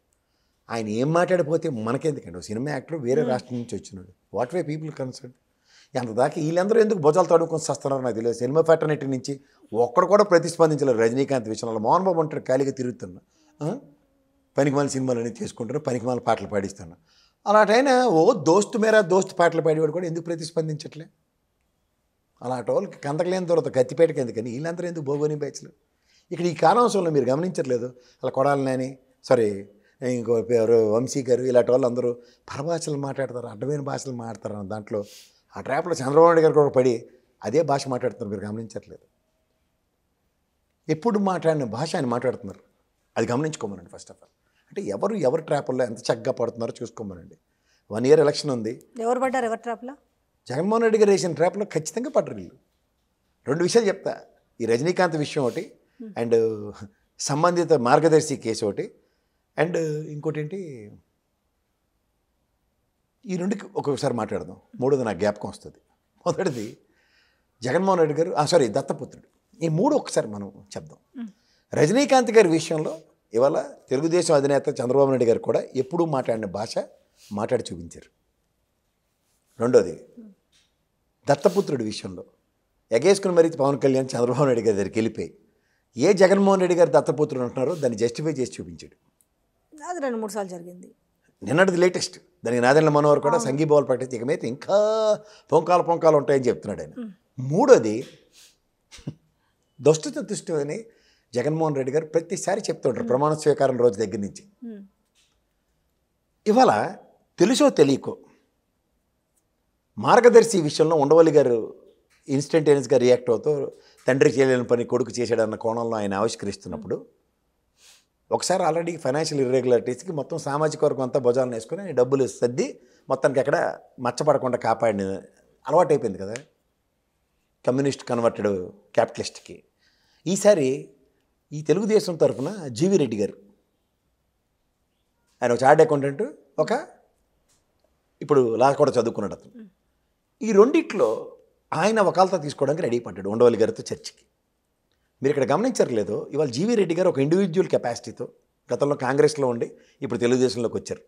ఆయన ఏం మాట్లాడిపోతే మనకెందుకండి సినిమా యాక్టర్ వేరే రాష్ట్రం నుంచి వచ్చినాడు వాట్ వే పీపుల్ కన్సర్న్ ఎంత దాకా వీళ్ళందరూ ఎందుకు భుజాలు తడుకొని వస్తున్నారు నాకు తెలియదు సినిమా ఫ్యాటర్నిటీ నుంచి ఒక్కడు కూడా ప్రతిస్పందించలేదు రజనీకాంత్ విషయంలో మోహన్ బాబు అంటారు ఖాళీగా తిరుగుతున్నా పనికిమాల సినిమాలు అనేది చేసుకుంటారు పనికిమాల పాటలు పాడిస్తాను అలాంటైనా ఓ దోస్తు మేర దోస్తు పాటలు పాడేవాడు కూడా ఎందుకు ప్రతిస్పందించట్లే అలాంటి వాళ్ళకి కందకలేని తర్వాత గత్తిపేటకి ఎందుకని వీళ్ళందరూ ఎందుకు బోగోని బ్యాచ్లు ఇక్కడ ఈ కాలాంశంలో మీరు గమనించట్లేదు అలా కొడాలని సారీ ఇంకో పేరు వంశీ గారు ఇలాంటి వాళ్ళు అందరూ పరభాషలు మాట్లాడతారు అడ్డమైన భాషలు మాట్లాడతారు దాంట్లో ఆ ట్రాప్లో చంద్రబాబు నాయుడు గారు కూడా పడి అదే భాష మాట్లాడుతున్నారు మీరు గమనించట్లేదు ఎప్పుడు మాట్లాడిన భాష ఆయన మాట్లాడుతున్నారు అది గమనించుకోమనండి ఫస్ట్ ఆఫ్ ఆల్ అంటే ఎవరు ఎవరు ట్రాప్లో ఎంత చక్కగా పడుతున్నారో చూసుకోమనండి వన్ ఇయర్ ఎలక్షన్ ఉంది ఎవరు పడ్డారు ఎవరు ట్రాప్లో జగన్మోహన్ రెడ్డి గారు వేసిన ట్రాప్లో ఖచ్చితంగా పడ్డరు వీళ్ళు రెండు విషయాలు చెప్తా ఈ రజనీకాంత్ విషయం ఒకటి అండ్ సంబంధిత మార్గదర్శి కేసు ఒకటి అండ్ ఇంకోటి ఏంటి ఈ రెండుకి ఒక్కొక్కసారి మాట్లాడదాం మూడోది నాకు జ్ఞాపకం వస్తుంది మొదటిది జగన్మోహన్ రెడ్డి గారు సారీ దత్తపుత్రుడు ఈ మూడు ఒకసారి మనం చెప్దాం రజనీకాంత్ గారి విషయంలో ఇవాళ తెలుగుదేశం అధినేత చంద్రబాబు నాయుడు గారు కూడా ఎప్పుడూ మాట్లాడిన భాష మాట్లాడి చూపించారు రెండోది దత్తపుత్రుడి విషయంలో ఎగేసుకుని మరి పవన్ కళ్యాణ్ చంద్రబాబు నాయుడు గారి దగ్గరికి వెళ్ళిపోయి ఏ జగన్మోహన్ రెడ్డి గారు దత్తపుత్రుడు అంటున్నారో దాన్ని జస్టిఫై చేసి చూపించాడు అది రెండు మూడు సార్లు జరిగింది నిన్నటిది లేటెస్ట్ దానికి నాదెండ్ల మనోహర్ కూడా సంఘీభావాలు ప్రకటించి ఇక మీద ఇంకా పొంకాలు పొంకాలు ఉంటాయని చెప్తున్నాడు ఆయన మూడోది దుష్టత దుష్టి అని జగన్మోహన్ రెడ్డి గారు ప్రతిసారి చెప్తుంటారు ప్రమాణ స్వీకారం రోజు దగ్గర నుంచి ఇవాళ తెలుసో తెలియకో మార్గదర్శి విషయంలో ఉండవల్లి గారు ఇన్స్టంటేనియస్గా రియాక్ట్ అవుతూ తండ్రి చేయలేని పని కొడుకు చేశాడన్న కోణంలో ఆయన ఆవిష్కరిస్తున్నప్పుడు ఒకసారి ఆల్రెడీ ఫైనాన్షియల్ ఇర్రెగ్యులారిటీస్కి మొత్తం సామాజిక వర్గం అంతా భుజాలను వేసుకుని డబ్బులు సర్ది మొత్తానికి ఎక్కడ మచ్చపడకుండా కాపాడిన అలవాటు అయిపోయింది కదా కమ్యూనిస్ట్ కన్వర్టెడ్ క్యాపిటలిస్ట్కి ఈసారి ఈ తెలుగుదేశం తరఫున జీవి రెడ్డి గారు ఆయన ఒక చార్ట్ అకౌంటెంట్ ఒక ఇప్పుడు లా కూడా చదువుకున్నాడు అతను ఈ రెండిట్లో ఆయన ఒకళ్ళతో తీసుకోవడానికి రెడీ పడ్డాడు ఉండవల్లి గారితో చర్చికి మీరు ఇక్కడ గమనించట్లేదు ఇవాళ జీవీ రెడ్డి గారు ఒక ఇండివిజువల్ కెపాసిటీతో గతంలో కాంగ్రెస్లో ఉండి ఇప్పుడు తెలుగుదేశంలోకి వచ్చారు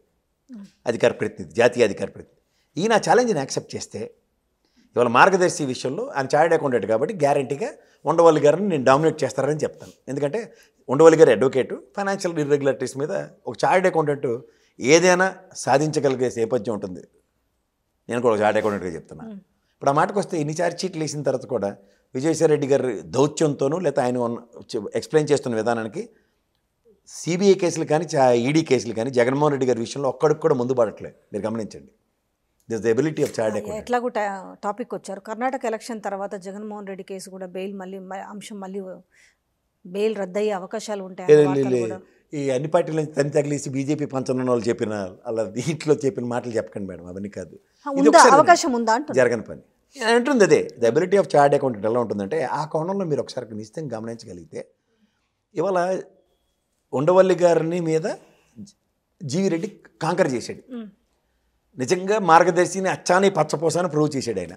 అధికార ప్రతినిధి జాతీయ అధికార ప్రతినిధి ఈయన ఆ ఛాలెంజ్ని యాక్సెప్ట్ చేస్తే ఇవాళ మార్గదర్శి విషయంలో ఆయన చార్టెడ్ అకౌంటెంట్ కాబట్టి గ్యారంటీగా ఉండవల్లి గారిని నేను డామినేట్ చేస్తారని చెప్తాను ఎందుకంటే ఉండవల్లి గారి అడ్వకేటు ఫైనాన్షియల్ ఇర్రెగ్యులరిటీస్ మీద ఒక చార్టెడ్ అకౌంటెంట్ ఏదైనా సాధించగలిగే సేపథ్యం ఉంటుంది నేను కూడా ఒక చార్టెడ్ అకౌంటెంట్గా చెప్తున్నా ఇప్పుడు ఆ మాటకు వస్తే ఎన్ని చార్జ్ షీట్లు వేసిన తర్వాత కూడా విజయసాయిరెడ్డి గారి దౌత్యంతోనూ లేదా ఆయన ఎక్స్ప్లెయిన్ చేస్తున్న విధానానికి సిబిఐ కేసులు కానీ ఈడీ కేసులు కానీ జగన్మోహన్ రెడ్డి గారి విషయంలో ఒక్కడికి కూడా ముందు పడట్లేదు మీరు గమనించండి this the ability of chart ఎట్లా కూడా టాపిక్ వచ్చారు కర్ణాటక ఎలక్షన్ తర్వాత జగన్మోహన్ రెడ్డి కేసు కూడా బెయిల్ మళ్ళీ అంశం మళ్ళీ బెయిల్ రద్దయ్యే అవకాశాలు ఉంటాయి ఈ అన్ని పార్టీల నుంచి తని తగిలేసి బీజేపీ పంచనున్న వాళ్ళు చెప్పిన అలా దీంట్లో చెప్పిన మాటలు చెప్పకండి మేడం అవన్నీ కాదు అవకాశం ఉందా జరగని పని అంటుంది అదే the ability of chart accountant ఎలా ఉంటుందంటే ఆ కోణంలో మీరు ఒకసారి నిశ్చితం గమనించగలిగితే ఇవాళ ఉండవల్లి గారిని మీద జీవి రెడ్డి కాంకర్ చేశాడు నిజంగా మార్గదర్శిని అచ్చాని పచ్చపోసాని ప్రూవ్ చేశాడు ఆయన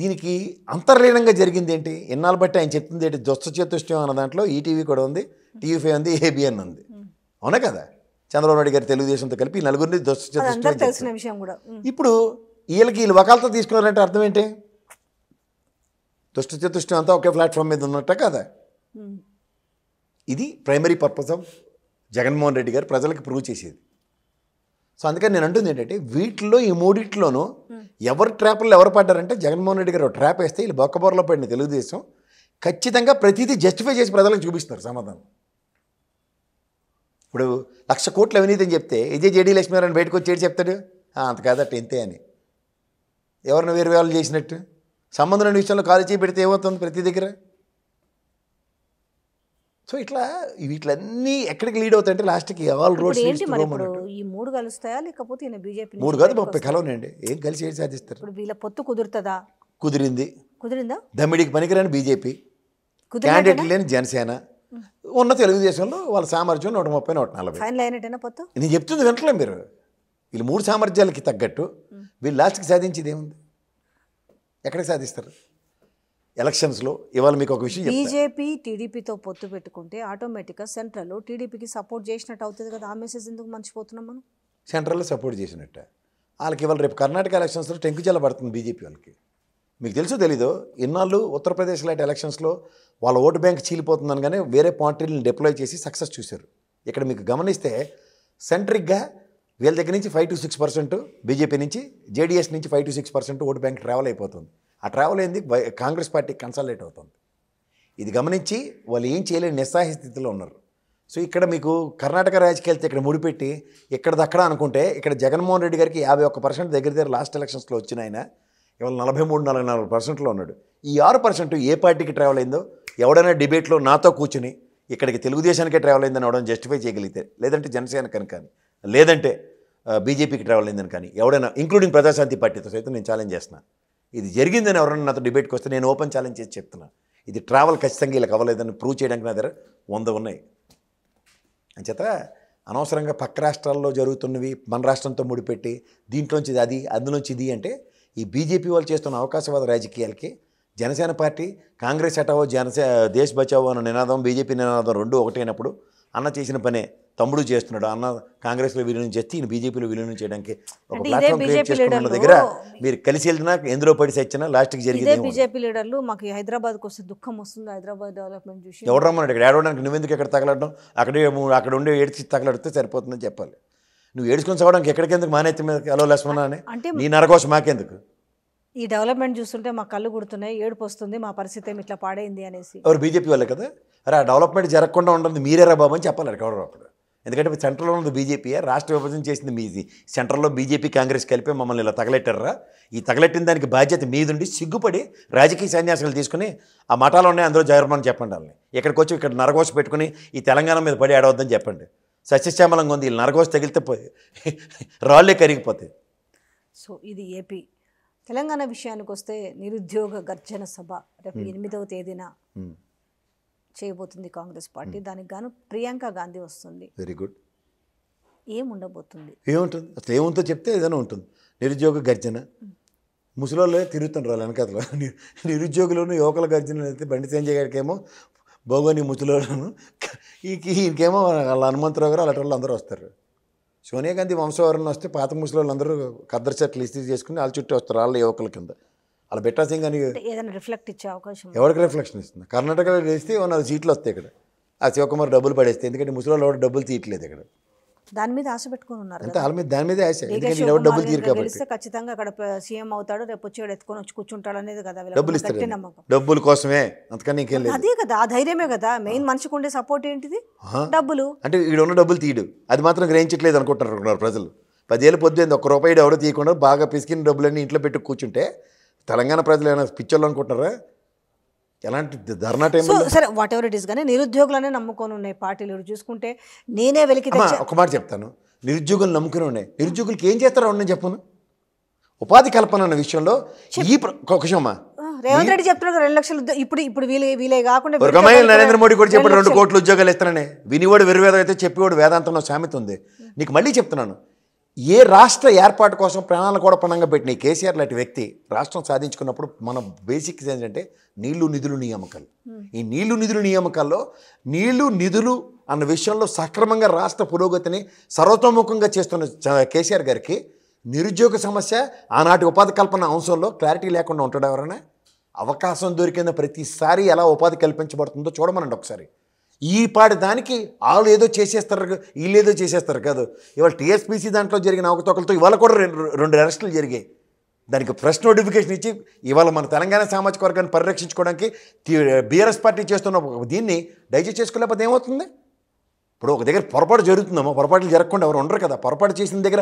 దీనికి అంతర్లీనంగా జరిగింది ఏంటి ఇన్నాళ్ళు బట్టి ఆయన చెప్తుంది ఏంటి దుస్త చతుష్టయం అన్న దాంట్లో ఈటీవీ కూడా ఉంది టీవీ ఫైవ్ ఉంది ఏబిఎన్ ఉంది అవునా కదా చంద్రబాబు నాయుడు గారు తెలుగుదేశంతో కలిపి నలుగురిని దుస్త చతుష్టయం ఇప్పుడు వీళ్ళకి వీళ్ళు వకాలతో తీసుకున్నారంటే అర్థం ఏంటి దుష్ట చతుష్టం అంతా ఒకే ప్లాట్ఫామ్ మీద ఉన్నట్ట కదా ఇది primary purpose of Jaganmohan Reddy గారు ప్రజలకు ప్రూవ్ చేసేది సో అందుకని నేను అంటుంది ఏంటంటే వీటిలో ఈ మూడిట్లోనూ ఎవరు ట్రాప్లు ఎవరు పడ్డారంటే జగన్మోహన్ రెడ్డి గారు ట్రాప్ వేస్తే వీళ్ళు బొక్కబోర్లో పడిన తెలుగుదేశం ఖచ్చితంగా ప్రతిదీ జస్టిఫై చేసి ప్రజలకు చూపిస్తున్నారు సమాధానం ఇప్పుడు లక్ష కోట్లు అవినీతి అని చెప్తే ఇదే జేడీ లక్ష్మీనారాయణ బయటకు వచ్చి చెప్తాడు అంత కాదట్టు ఇంతే అని ఎవరిని వేరు వేలు చేసినట్టు సంబంధం లేని విషయంలో కాలు చేయి పెడితే ఏమవుతుంది ప్రతి దగ్గర సో ఇట్లా వీటిలన్నీ ఎక్కడికి లీడ్ అవుతాయంటే లాస్ట్కి ఆల్ రోడ్స్ ఈ మూడు కలుస్తాయా లేకపోతే బీజేపీ మూడు కాదు ముప్పై కలవనండి ఏం కలిసి ఏం సాధిస్తారు వీళ్ళ పొత్తు కుదురుతుందా కుదిరింది కుదిరిందా దమ్మిడికి పనికిరాని బీజేపీ క్యాండిడేట్ లేని జనసేన ఉన్న తెలుగుదేశంలో వాళ్ళ సామర్థ్యం నూట ముప్పై నూట నలభై నేను చెప్తుంది వింటలే మీరు వీళ్ళు మూడు సామర్థ్యాలకి తగ్గట్టు వీళ్ళు లాస్ట్కి సాధించేది ఏముంది ఎక్కడికి సాధిస్తారు ఎలక్షన్స్లో ఇవాళ మీకు ఒక విషయం బీజేపీ టీడీపీతో పొత్తు పెట్టుకుంటే ఆటోమేటిక్గా సెంట్రల్లో టీడీపీకి సపోర్ట్ చేసినట్టు అవుతుంది కదా ఆ మెసేజ్ ఎందుకు మర్చిపోతున్నాం మనం సెంట్రల్లో సపోర్ట్ చేసినట్ట వాళ్ళకి ఇవాళ రేపు కర్ణాటక ఎలక్షన్స్లో టెంకుజల పడుతుంది బీజేపీ వాళ్ళకి మీకు తెలుసు తెలీదు ఇన్నాళ్ళు ఉత్తరప్రదేశ్ లాంటి ఎలక్షన్స్లో వాళ్ళ ఓటు బ్యాంక్ చీలిపోతుందని కానీ వేరే పార్టీలను డిప్లాయ్ చేసి సక్సెస్ చూశారు ఇక్కడ మీకు గమనిస్తే సెంట్రిక్గా వీళ్ళ దగ్గర నుంచి five to six percent BJP నుంచి జేడీఎస్ నుంచి five to six percent vote bank travel అయిపోతుంది ఆ ట్రావెల్ అయింది కాంగ్రెస్ పార్టీ కన్సల్టేట్ అవుతుంది ఇది గమనించి వాళ్ళు ఏం చేయలేని నిస్సహాయ స్థితిలో ఉన్నారు సో ఇక్కడ మీకు కర్ణాటక రాజకీయాలతో ఇక్కడ ముడిపెట్టి ఇక్కడ దక్కడ అనుకుంటే ఇక్కడ జగన్మోహన్ రెడ్డి గారికి యాభై ఒక్క పర్సెంట్ దగ్గర దగ్గర లాస్ట్ ఎలక్షన్స్లో వచ్చిన ఆయన ఇవాళ నలభై మూడు నలభై నాలుగు పర్సెంట్లో ఉన్నాడు ఈ ఆరు పర్సెంట్ ఏ పార్టీకి ట్రావెల్ అయిందో ఎవడైనా డిబేట్లో నాతో కూర్చుని ఇక్కడికి తెలుగుదేశానికే ట్రావెల్ అయిందని అవడం జస్టిఫై చేయగలిగితే లేదంటే జనసేన కనుక లేదంటే బీజేపీకి ట్రావెల్ అయిందని కానీ ఎవడైనా ఇంక్లూడింగ్ ప్రజాశాంతి పార్టీతో సైతం నేను ఛాలెంజ్ చేస్తున్నాను ఇది జరిగిందని ఎవరైనా నాతో డిబేట్కి వస్తే నేను ఓపెన్ ఛాలెంజ్ చేసి చెప్తున్నాను ఇది ట్రావెల్ ఖచ్చితంగా వీళ్ళకి అవ్వలేదని ప్రూవ్ చేయడానికి నా దగ్గర వంద ఉన్నాయి అంచేత అనవసరంగా పక్క రాష్ట్రాల్లో జరుగుతున్నవి మన రాష్ట్రంతో ముడిపెట్టి దీంట్లోంచి అది అందులోంచి ఇది అంటే ఈ బీజేపీ వాళ్ళు చేస్తున్న అవకాశవాద రాజకీయాలకి జనసేన పార్టీ కాంగ్రెస్ అటావో జనసే దేశ్ బచావో అన్న నినాదం బీజేపీ నినాదం రెండు ఒకటైనప్పుడు అన్న చేసిన పనే తమ్ముడు చేస్తున్నాడు అన్న కాంగ్రెస్లో విలీనం చేస్తే ఈయన బీజేపీలో విలీనం చేయడానికి ఒక ప్లాట్ఫామ్ క్రియేట్ చేసుకున్న దగ్గర మీరు కలిసి వెళ్ళినా ఎందులో పడి సచ్చినా లాస్ట్కి జరిగింది బీజేపీ లీడర్లు మాకు హైదరాబాద్ వస్తే దుఃఖం వస్తుంది హైదరాబాద్ డెవలప్మెంట్ చూసి ఎవరు రమ్మన్నాడు ఇక్కడ ఏడవడానికి నువ్వెందుకు ఎక్కడ తగలడం అక్కడే అక్కడ ఉండే ఏడ్చి తగలడితే సరిపోతుందని చెప్పాలి నువ్వు ఏడుచుకొని చదవడానికి ఎక్కడికెందుకు మానేత మీద అలో లక్ష్మణ అని అంటే నీ నరకోసం మాకెందుకు ఈ డెవలప్మెంట్ చూస్తుంటే మా కళ్ళు గుడుతున్నాయి ఏడుపు వస్తుంది మా పరిస్థితి ఏమి ఇట్లా పాడైంది అనేసి ఎవరు బీజేపీ వాళ్ళే కదా అరే ఆ డెవలప్మెంట్ జరగకుండా ఉండదు మీరేరా బాబు అని చెప్పాలి ఎవరు అప్పుడు ఎందుకంటే సెంట్రల్లో ఉన్నది బీజేపీయే రాష్ట్ర విభజన చేసింది మీది సెంట్రల్లో బీజేపీ కాంగ్రెస్ కలిపి మమ్మల్ని ఇలా తగలెట్టారా ఈ తగలెట్టిన దానికి బాధ్యత మీదుండి సిగ్గుపడి రాజకీయ సన్యాసాలు తీసుకుని ఆ మఠాలు ఉన్నాయి అందరూ జరమని చెప్పండి వాళ్ళని ఇక్కడికి వచ్చి ఇక్కడ నరగోసి పెట్టుకుని ఈ తెలంగాణ మీద పడి ఆడవద్దని చెప్పండి సస్యశ్యామలంగా ఉంది వీళ్ళు నరగోసి తగిలితే రాళ్ళే కరిగిపోతాయి సో ఇది ఏపీ తెలంగాణ విషయానికి వస్తే నిరుద్యోగ గర్జన సభ రేపు ఎనిమిదవ తేదీన చేయబోతుంది కాంగ్రెస్ పార్టీ దానికి గాను ప్రియాంక గాంధీ వస్తుంది వెరీ గుడ్ ఏముండబోతుంది ఏముంటుంది అసలు ఏముందో చెప్తే ఏదైనా ఉంటుంది నిరుద్యోగ గర్జన ముసలోళ్ళే తిరుగుతుంటారు వాళ్ళు వెనకతలో నిరుద్యోగులను యువకుల గర్జనలు అయితే బండి సంజయ్ గారికేమో భోగోని ముసలోళ్ళను ఈయనకేమో వాళ్ళ హనుమంతరావు గారు అలాంటి వాళ్ళు అందరూ వస్తారు సోనియా గాంధీ వంశవరణ వస్తే పాత ముసలోళ్ళు అందరూ కద్దరి చెట్లు ఇస్త్రీ చేసుకుని వాళ్ళ చుట్టూ వస్తారు వాళ్ళ యువకుల కింద అలా బెట్టా సింగ్ అని ఏదైనా రిఫ్లెక్ట్ ఇచ్చే అవకాశం ఎవరికి రిఫ్లెక్షన్ ఇస్తుంది కర్ణాటకలో వేస్తే నాలుగు సీట్లు వస్తాయి ఇక్కడ ఆ శివకుమార్ డబ్బులు పడేస్తాయి ఎందుకంటే ముసలి ఎవరు డబ్బులు తీయట్లేదు ఇక్కడ దాని మీద ఆశ పెట్టుకుని ఉన్నారు అంతే వాళ్ళ మీద దాని మీద ఆశ ఎందుకంటే ఎవరు డబ్బులు తీరు కాబట్టి ఖచ్చితంగా అక్కడ సీఎం అవుతాడు రేపు వచ్చేవాడు ఎత్తుకొని వచ్చి కూర్చుంటాడు అనేది కదా డబ్బులు ఇస్తారు డబ్బులు కోసమే అంతకని ఇంకేం లేదు అదే కదా ఆ ధైర్యమే కదా మెయిన్ మనిషికి ఉండే సపోర్ట్ ఏంటిది డబ్బులు అంటే వీడు ఉన్న డబ్బులు తీయడు అది మాత్రం గ్రహించట్లేదు అనుకుంటున్నారు ప్రజలు పదేళ్ళు పొద్దుంది ఒక రూపాయి ఎవరు తీయకుండా బాగా పిసికిన డబ్బులన్నీ ఇంట్లో పెట్టి కూర్చుంటే తెలంగాణ ప్రజలు ఏమైనా పిచ్చర్లు అనుకుంటున్నారా ఎలాంటి ధర్నా టైం సరే వాట్ ఎవర్ ఇట్ ఈస్ కానీ నిరుద్యోగులనే నమ్ముకొని ఉన్నాయి పార్టీలు చూసుకుంటే నేనే వెలికి ఒక మాట చెప్తాను నిరుద్యోగులు నమ్ముకుని ఉన్నాయి నిరుద్యోగులకి ఏం చేస్తారో నేను చెప్పను ఉపాధి కల్పన అన్న విషయంలో ఈ ఒకషమ్మా రేవంత్ రెడ్డి చెప్తున్నారు రెండు లక్షలు ఇప్పుడు ఇప్పుడు వీలే వీలే కాకుండా నరేంద్ర మోడీ కూడా చెప్పాడు రెండు కోట్ల ఉద్యోగాలు ఇస్తానని వినివాడు విరువేదం అయితే చెప్పేవాడు వేదాంతంలో సామెత ఉంది నీకు మళ్ళీ చెప్తున్నాను ఏ రాష్ట్ర ఏర్పాటు కోసం ప్రాణాలు కూడా పణంగా పెట్టిన కేసీఆర్ లాంటి వ్యక్తి రాష్ట్రం సాధించుకున్నప్పుడు మన బేసిక్ ఏంటంటే నీళ్లు నిధులు నియామకాలు ఈ నీళ్లు నిధులు నియామకాల్లో నీళ్లు నిధులు అన్న విషయంలో సక్రమంగా రాష్ట్ర పురోగతిని సర్వతోముఖంగా చేస్తున్న కేసీఆర్ గారికి నిరుద్యోగ సమస్య ఆనాటి ఉపాధి కల్పన అంశంలో క్లారిటీ లేకుండా ఉంటాడు ఎవరైనా అవకాశం దొరికిన ప్రతిసారి ఎలా ఉపాధి కల్పించబడుతుందో చూడమనండి ఒకసారి ఈ పాడి దానికి వాళ్ళు ఏదో చేసేస్తారు వీళ్ళు ఏదో చేసేస్తారు కాదు ఇవాళ టీఎస్పీసీ దాంట్లో జరిగిన అవకతవకలతో ఇవాళ కూడా రెండు రెండు అరెస్టులు జరిగాయి దానికి ఫ్రెష్ నోటిఫికేషన్ ఇచ్చి ఇవాళ మన తెలంగాణ సామాజిక వర్గాన్ని పరిరక్షించుకోవడానికి బీఆర్ఎస్ పార్టీ చేస్తున్న దీన్ని డైజెస్ట్ చేసుకోలేకపోతే ఏమవుతుంది ఇప్పుడు ఒక దగ్గర పొరపాటు జరుగుతుందమ్మా పొరపాటు జరగకుండా ఎవరు ఉండరు కదా పొరపాటు చేసిన దగ్గర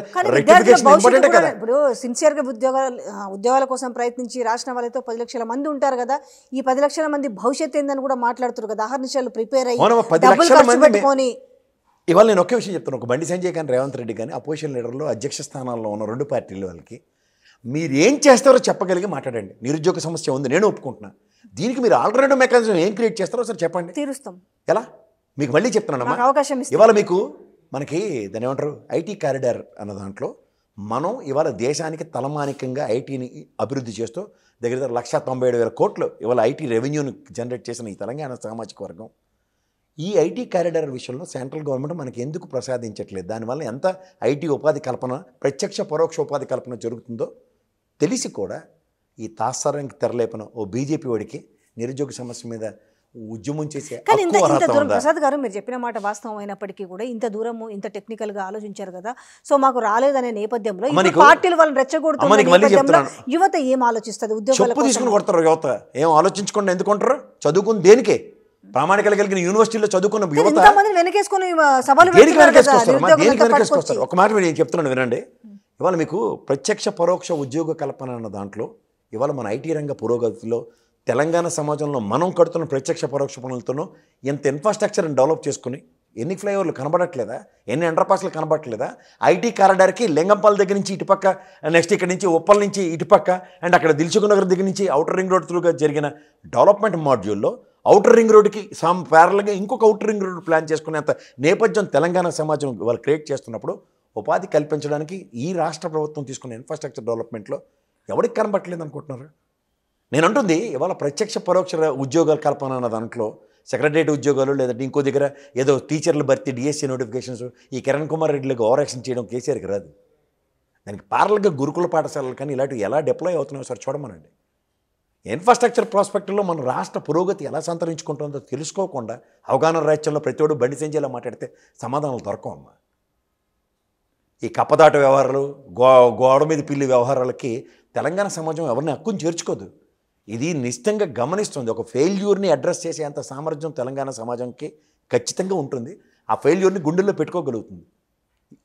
ఇప్పుడు సిన్సియర్గా ఉద్యోగాలు ఉద్యోగాల కోసం ప్రయత్నించి రాసిన వాళ్ళతో పది లక్షల మంది ఉంటారు కదా ఈ పది లక్షల మంది భవిష్యత్తు ఏందని కూడా మాట్లాడుతారు కదా అహర్నిశాలు ప్రిపేర్ అయ్యి పది ఇవాళ నేను ఒకే విషయం చెప్తాను ఒక బండి సంజయ్ కానీ రేవంత్ రెడ్డి కానీ అపోజిషన్ లీడర్లు అధ్యక్ష స్థానాల్లో ఉన్న రెండు పార్టీల వాళ్ళకి మీరు ఏం చేస్తారో చెప్పగలిగి మాట్లాడండి నిరుద్యోగ సమస్య ఉంది నేను ఒప్పుకుంటున్నా దీనికి మీరు ఆల్టర్నేటివ్ మెకానిజం ఏం క్రియేట్ చేస్తారో సార్ చెప్పండి తీరుస్తాం ఎలా మీకు మళ్ళీ చెప్తున్నానమ్మా అవకాశం ఇవాళ మీకు మనకి దాని ఏమంటారు ఐటీ కారిడార్ అన్న దాంట్లో మనం ఇవాళ దేశానికి తలమానికంగా ఐటీని అభివృద్ధి చేస్తూ దగ్గర దగ్గర లక్ష తొంభై ఏడు వేల కోట్లు ఇవాళ ఐటీ రెవెన్యూని జనరేట్ చేసిన ఈ తెలంగాణ సామాజిక వర్గం ఈ ఐటీ కారిడార్ విషయంలో సెంట్రల్ గవర్నమెంట్ మనకి ఎందుకు ప్రసాదించట్లేదు దానివల్ల ఎంత ఐటీ ఉపాధి కల్పన ప్రత్యక్ష పరోక్ష ఉపాధి కల్పన జరుగుతుందో తెలిసి కూడా ఈ తాత్సారానికి తెరలేపన ఓ బీజేపీ వాడికి నిరుద్యోగ సమస్య మీద ఉద్యమం చేసే కానీ ఇంత దూరం ప్రసాద్ గారు మీరు చెప్పిన మాట వాస్తవం అయినప్పటికీ కూడా ఇంత దూరము ఇంత టెక్నికల్ గా ఆలోచించారు కదా సో మాకు రాలేదనే నేపథ్యంలో పార్టీలు వాళ్ళని రెచ్చగొడుతున్న యువత ఏం ఆలోచిస్తుంది ఉద్యోగాలు తీసుకుని కొడతారు యువత ఏం ఆలోచించకుండా ఎందుకు చదువుకుని దేనికే ప్రామాణికలు కలిగిన యూనివర్సిటీలో చదువుకున్న యువత వెనకేసుకుని ఒక మాట నేను చెప్తున్నాను వినండి ఇవాళ మీకు ప్రత్యక్ష పరోక్ష ఉద్యోగ కల్పన అన్న దాంట్లో ఇవాళ మన ఐటీ రంగ పురోగతిలో తెలంగాణ సమాజంలో మనం కడుతున్న ప్రత్యక్ష పరోక్ష పనులతోనూ ఎంత ఇన్ఫ్రాస్ట్రక్చర్ని డెవలప్ చేసుకుని ఎన్ని ఫ్లైఓవర్లు కనబడట్లేదా ఎన్ని అండర్పాస్లు కనబడట్లేదా ఐటీ కారిడార్కి లింగంపల్ దగ్గర నుంచి ఇటుపక్క నెక్స్ట్ ఇక్కడ నుంచి ఉప్పల్ నుంచి ఇటుపక్క అండ్ అక్కడ నగర్ దగ్గర నుంచి అవుటర్ రింగ్ రోడ్ త్రూగా జరిగిన డెవలప్మెంట్ మాడ్యూల్లో అవుటర్ రింగ్ రోడ్కి సమ్ ప్యారల్గా ఇంకొక అవుటర్ రింగ్ రోడ్ ప్లాన్ చేసుకునేంత నేపథ్యం తెలంగాణ సమాజం వాళ్ళు క్రియేట్ చేస్తున్నప్పుడు ఉపాధి కల్పించడానికి ఈ రాష్ట్ర ప్రభుత్వం తీసుకున్న ఇన్ఫ్రాస్ట్రక్చర్ డెవలప్మెంట్లో ఎవరికి కనబట్టలేదు అనుకుంటున్నారు నేను అంటుంది ఇవాళ ప్రత్యక్ష పరోక్ష ఉద్యోగాల కల్పన అన్న దాంట్లో సెక్రటరేట్ ఉద్యోగాలు లేదంటే ఇంకో దగ్గర ఏదో టీచర్లు భర్తీ డిఎస్సీ నోటిఫికేషన్స్ ఈ కిరణ్ కుమార్ రెడ్డిలకు ఓవరాక్షన్ చేయడం కేసీఆర్కి రాదు దానికి పార్లర్గా గురుకుల పాఠశాలలు కానీ ఇలాంటివి ఎలా డిప్లాయ్ అవుతున్నాయో సార్ చూడమనండి ఇన్ఫ్రాస్ట్రక్చర్ ప్రాస్పెక్ట్లో మన రాష్ట్ర పురోగతి ఎలా సంతరించుకుంటుందో తెలుసుకోకుండా అవగాహన రాజ్యంలో ప్రతివాడు బండి సెంచేలా మాట్లాడితే సమాధానాలు అమ్మ ఈ కప్పదాట వ్యవహారాలు గో గోడ మీద పిల్లి వ్యవహారాలకి తెలంగాణ సమాజం ఎవరిని హక్కును చేర్చుకోదు ఇది నిశ్చితంగా గమనిస్తుంది ఒక ఫెయిల్యూర్ని అడ్రస్ చేసేంత సామర్థ్యం తెలంగాణ సమాజంకి ఖచ్చితంగా ఉంటుంది ఆ ఫెయిల్యూర్ని గుండెల్లో పెట్టుకోగలుగుతుంది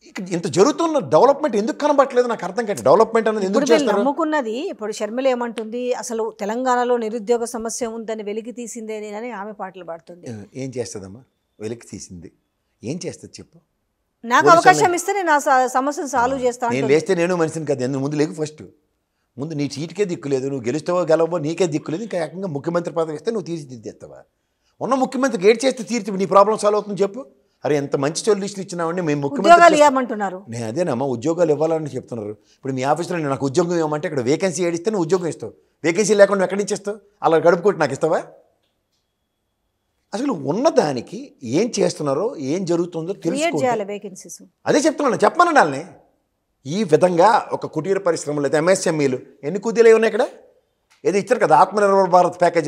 ఇక్కడ ఇంత జరుగుతున్న డెవలప్మెంట్ ఎందుకు కనబట్టలేదు నాకు అర్థం కాదు డెవలప్మెంట్ అనేది ఎందుకు నమ్ముకున్నది ఇప్పుడు షర్మిల ఏమంటుంది అసలు తెలంగాణలో నిరుద్యోగ సమస్య ఉందని వెలికి తీసిందే అని ఆమె పాటలు పాడుతుంది ఏం చేస్తుందమ్మా వెలికి తీసింది ఏం చేస్తుంది చెప్పు నాకు అవకాశం ఇస్తే నేను సమస్యను సాల్వ్ చేస్తాను నేను వేస్తే నేను మనిషిని కదా ముందు లేకు ఫస్ట్ ముందు నీ సీటుకే దిక్కులేదు నువ్వు గెలుస్తావో గెలవో నీకే దిక్కులేదు ఇంకా ఏకంగా ముఖ్యమంత్రి పదవి ఇస్తే నువ్వు తీర్చిదిద్దేస్తావా ఉన్న ముఖ్యమంత్రికి గేట్ చేస్తే తీర్చి నీ ప్రాబ్లం సాల్వ్ అవుతుంది చెప్పు అరే ఎంత మంచి సొల్యూషన్ ఇచ్చినామండి మేము ముఖ్యమంత్రి ఇవ్వమంటున్నారు నేను అదేనమ్మా ఉద్యోగాలు ఇవ్వాలని చెప్తున్నారు ఇప్పుడు మీ ఆఫీస్లో నేను నాకు ఉద్యోగం ఇవ్వమంటే ఇక్కడ వేకెన్సీ ఏడిస్తే నువ్వు ఉద్యోగం ఇస్తావు వేకెన్సీ లేకుండా ఎక్కడి నుంచి ఇస్తావు అలా గడుపుకోటి నాకు ఇస్తావా అసలు ఉన్నదానికి ఏం చేస్తున్నారో ఏం జరుగుతుందో తెలుసుకోవాలి అదే చెప్తున్నాను చెప్పమనండి వాళ్ళని ఈ విధంగా ఒక కుటీర పరిశ్రమలు అయితే ఎంఎస్ఎంఈలు ఎన్ని కుదీలు ఉన్నాయి ఇక్కడ ఏది ఇచ్చారు కదా ఆత్మనిర్భర్ భారత్ ప్యాకేజ్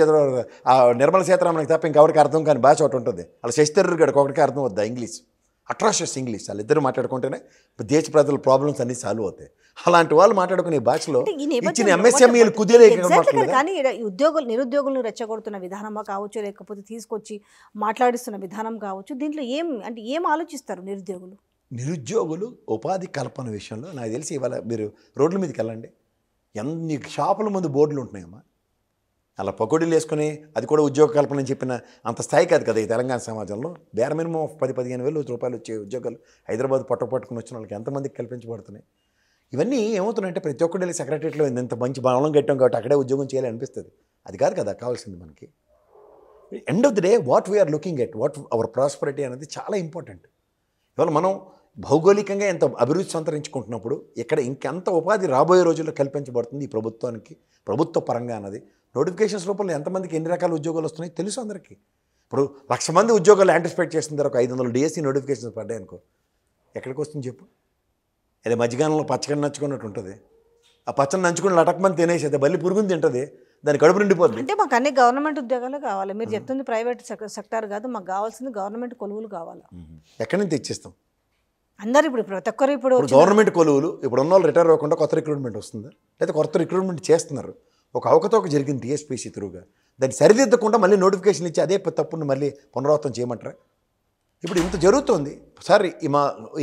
నిర్మల సీతారామన్కి తప్ప ఇంకెవరికి అర్థం కానీ భాష ఒకటి ఉంటుంది అలా శశిధర్ గడికి ఒకరికి అర్థం వద్దా ఇంగ్లీష్ అట్రాషియస్ ఇంగ్లీష్ వాళ్ళిద్దరు మాట్లాడుకుంటేనే దేశ ప్రజల ప్రాబ్లమ్స్ అన్ని సాల్వ్ అవుతాయి అలాంటి వాళ్ళు మాట్లాడుకునే భాషలో ఇచ్చిన ఎంఎస్ఎంఈలు కుదిరే కానీ ఉద్యోగులు నిరుద్యోగులను రెచ్చగొడుతున్న విధానమా కావచ్చు లేకపోతే తీసుకొచ్చి మాట్లాడిస్తున్న విధానం కావచ్చు దీంట్లో ఏం అంటే ఏం ఆలోచిస్తారు నిరుద్యోగులు నిరుద్యోగులు ఉపాధి కల్పన విషయంలో నాకు తెలిసి ఇవాళ మీరు రోడ్ల మీదకి వెళ్ళండి ఎన్ని షాపుల ముందు బోర్డులు ఉంటున్నాయమ్మా అలా పకోడీలు వేసుకుని అది కూడా ఉద్యోగ కల్పన అని చెప్పిన అంత స్థాయి కాదు కదా ఈ తెలంగాణ సమాజంలో బేర మినిమం పది పదిహేను వేలు రూపాయలు వచ్చే ఉద్యోగాలు హైదరాబాద్ పట్ట పట్టుకుని వచ్చిన వాళ్ళకి ఎంతమందికి కల్పించబడుతున్నాయి ఇవన్నీ ఏమవుతున్నాయంటే ప్రతి ఒక్కటి వెళ్ళి సెక్రటరీలో ఇంత మంచి భవనం కట్టాం కాబట్టి అక్కడే ఉద్యోగం చేయాలి అనిపిస్తుంది అది కాదు కదా కావాల్సింది మనకి end of the day what we are looking at what our prosperity అనేది చాలా ఇంపార్టెంట్ ఇవాళ మనం భౌగోళికంగా ఎంత అభివృద్ధి సంతరించుకుంటున్నప్పుడు ఇక్కడ ఇంకెంత ఉపాధి రాబోయే రోజుల్లో కల్పించబడుతుంది ఈ ప్రభుత్వానికి ప్రభుత్వ పరంగా అన్నది నోటిఫికేషన్స్ రూపంలో ఎంతమందికి ఎన్ని రకాల ఉద్యోగాలు వస్తున్నాయి తెలుసు అందరికీ ఇప్పుడు లక్ష మంది ఉద్యోగాలు యాంటిసిపేట్ చేసిన తర్వాత ఐదు వందలు డిఎస్సీ నోటిఫికేషన్స్ అనుకో ఎక్కడికి వస్తుంది చెప్పు అదే మధ్యకాలంలో పచ్చకన్ను నచ్చుకున్నట్టు ఉంటుంది ఆ పచ్చని నంచుకుని లటకమని తినేసి అయితే బల్లి పురుగుని తింటుంది దాని కడుపు నిండిపోతుంది అంటే మాకు అన్ని గవర్నమెంట్ ఉద్యోగాలు కావాలి మీరు చెప్తుంది ప్రైవేట్ సెక్టార్ కాదు మాకు కావాల్సింది గవర్నమెంట్ కొలువులు కావాలి ఎక్కడి నుంచి తెచ్చేస్తాం అందరు ఇప్పుడు ప్రతి ఒక్కరు ఇప్పుడు గవర్నమెంట్ కొలువులు ఇప్పుడు ఉన్న వాళ్ళు రిటైర్ అవ్వకుండా కొత్త రిక్రూట్మెంట్ వస్తుంది లేదా కొత్త రిక్రూట్మెంట్ చేస్తున్నారు ఒక అవకతవక జరిగింది టీఎస్పీసీ త్రూగా దాన్ని సరిదిద్దకుండా మళ్ళీ నోటిఫికేషన్ ఇచ్చి అదే తప్పును మళ్ళీ పునరావృతం చేయమంటారా ఇప్పుడు ఇంత జరుగుతుంది సార్ మా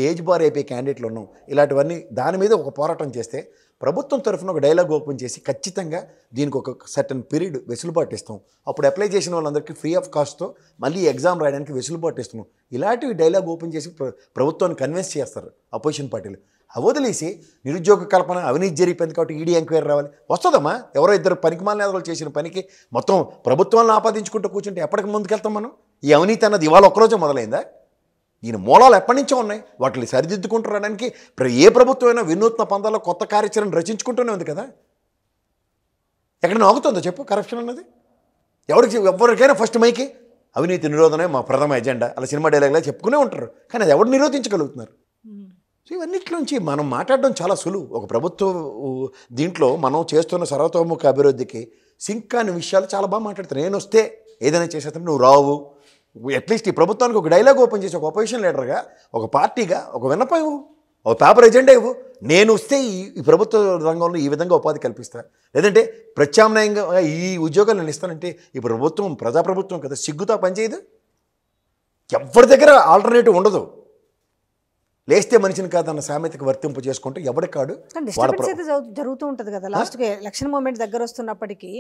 ఏజ్ బార్ అయిపోయే క్యాండిడేట్లు ఉన్నాం ఇలాంటివన్నీ దాని మీద ఒక పోరాటం చేస్తే ప్రభుత్వం తరఫున ఒక డైలాగ్ ఓపెన్ చేసి ఖచ్చితంగా దీనికి ఒక సర్టన్ పీరియడ్ వెసులుబాటు ఇస్తాం అప్పుడు అప్లై చేసిన వాళ్ళందరికీ ఫ్రీ ఆఫ్ కాస్ట్తో మళ్ళీ ఎగ్జామ్ రాయడానికి వెసులుబాటు ఇస్తున్నాం ఇలాంటివి డైలాగ్ ఓపెన్ చేసి ప్రభుత్వాన్ని కన్విన్స్ చేస్తారు అపోజిషన్ పార్టీలు అవదిలేసి నిరుద్యోగ కల్పన అవినీతి జరిగిపోయింది కాబట్టి ఈడీ ఎంక్వైరీ రావాలి వస్తుందమ్మా ఎవరో ఇద్దరు పనికిమాలిన నేతలు చేసిన పనికి మొత్తం ప్రభుత్వాలను ఆపాదించుకుంటూ కూర్చుంటే ఎప్పటికి ముందుకెళ్తాం మనం ఈ అవినీతి అన్నది ఇవాళ ఒక్కరోజే మొదలైందా దీని మూలాలు ఎప్పటి నుంచో ఉన్నాయి వాటిని సరిదిద్దుకుంటురాడానికి ఏ ప్రభుత్వమైనా వినూత్న పందాల్లో కొత్త కార్యాచరణ రచించుకుంటూనే ఉంది కదా ఎక్కడ ఆగుతుందో చెప్పు కరప్షన్ అన్నది ఎవరికి ఎవరికైనా ఫస్ట్ మైకి అవినీతి నిరోధనే మా ప్రథమ ఎజెండా అలా సినిమా డైలాగ్లా చెప్పుకునే ఉంటారు కానీ అది ఎవరు నిరోధించగలుగుతున్నారు సో ఇవన్నిట్లోంచి మనం మాట్లాడడం చాలా సులువు ఒక ప్రభుత్వ దీంట్లో మనం చేస్తున్న సర్వతోముఖ అభివృద్ధికి సింక్ కాని విషయాలు చాలా బాగా మాట్లాడతారు నేను వస్తే ఏదైనా చేసేటప్పుడు నువ్వు రావు అట్లీస్ట్ ఈ ప్రభుత్వానికి ఒక డైలాగ్ ఓపెన్ చేసి ఒక అపోజిషన్ లీడర్గా ఒక పార్టీగా ఒక విన్నపం ఇవ్వు ఒక పేపర్ ఎజెండా ఇవ్వు నేను వస్తే ఈ ప్రభుత్వ రంగంలో ఈ విధంగా ఉపాధి కల్పిస్తా లేదంటే ప్రత్యామ్నాయంగా ఈ ఉద్యోగాలు నేను ఇస్తానంటే ఈ ప్రభుత్వం ప్రజాప్రభుత్వం కదా సిగ్గుతో పనిచేయదు ఎవరి దగ్గర ఆల్టర్నేటివ్ ఉండదు లేస్తే మనిషిని అన్న సామెతకు వర్తింపు చేసుకుంటే ఎవరి కాడు జరుగుతూ ఉంటుంది కదా లాస్ట్కి ఎలక్షన్ మూమెంట్ దగ్గర వస్తున్నప్పటికీ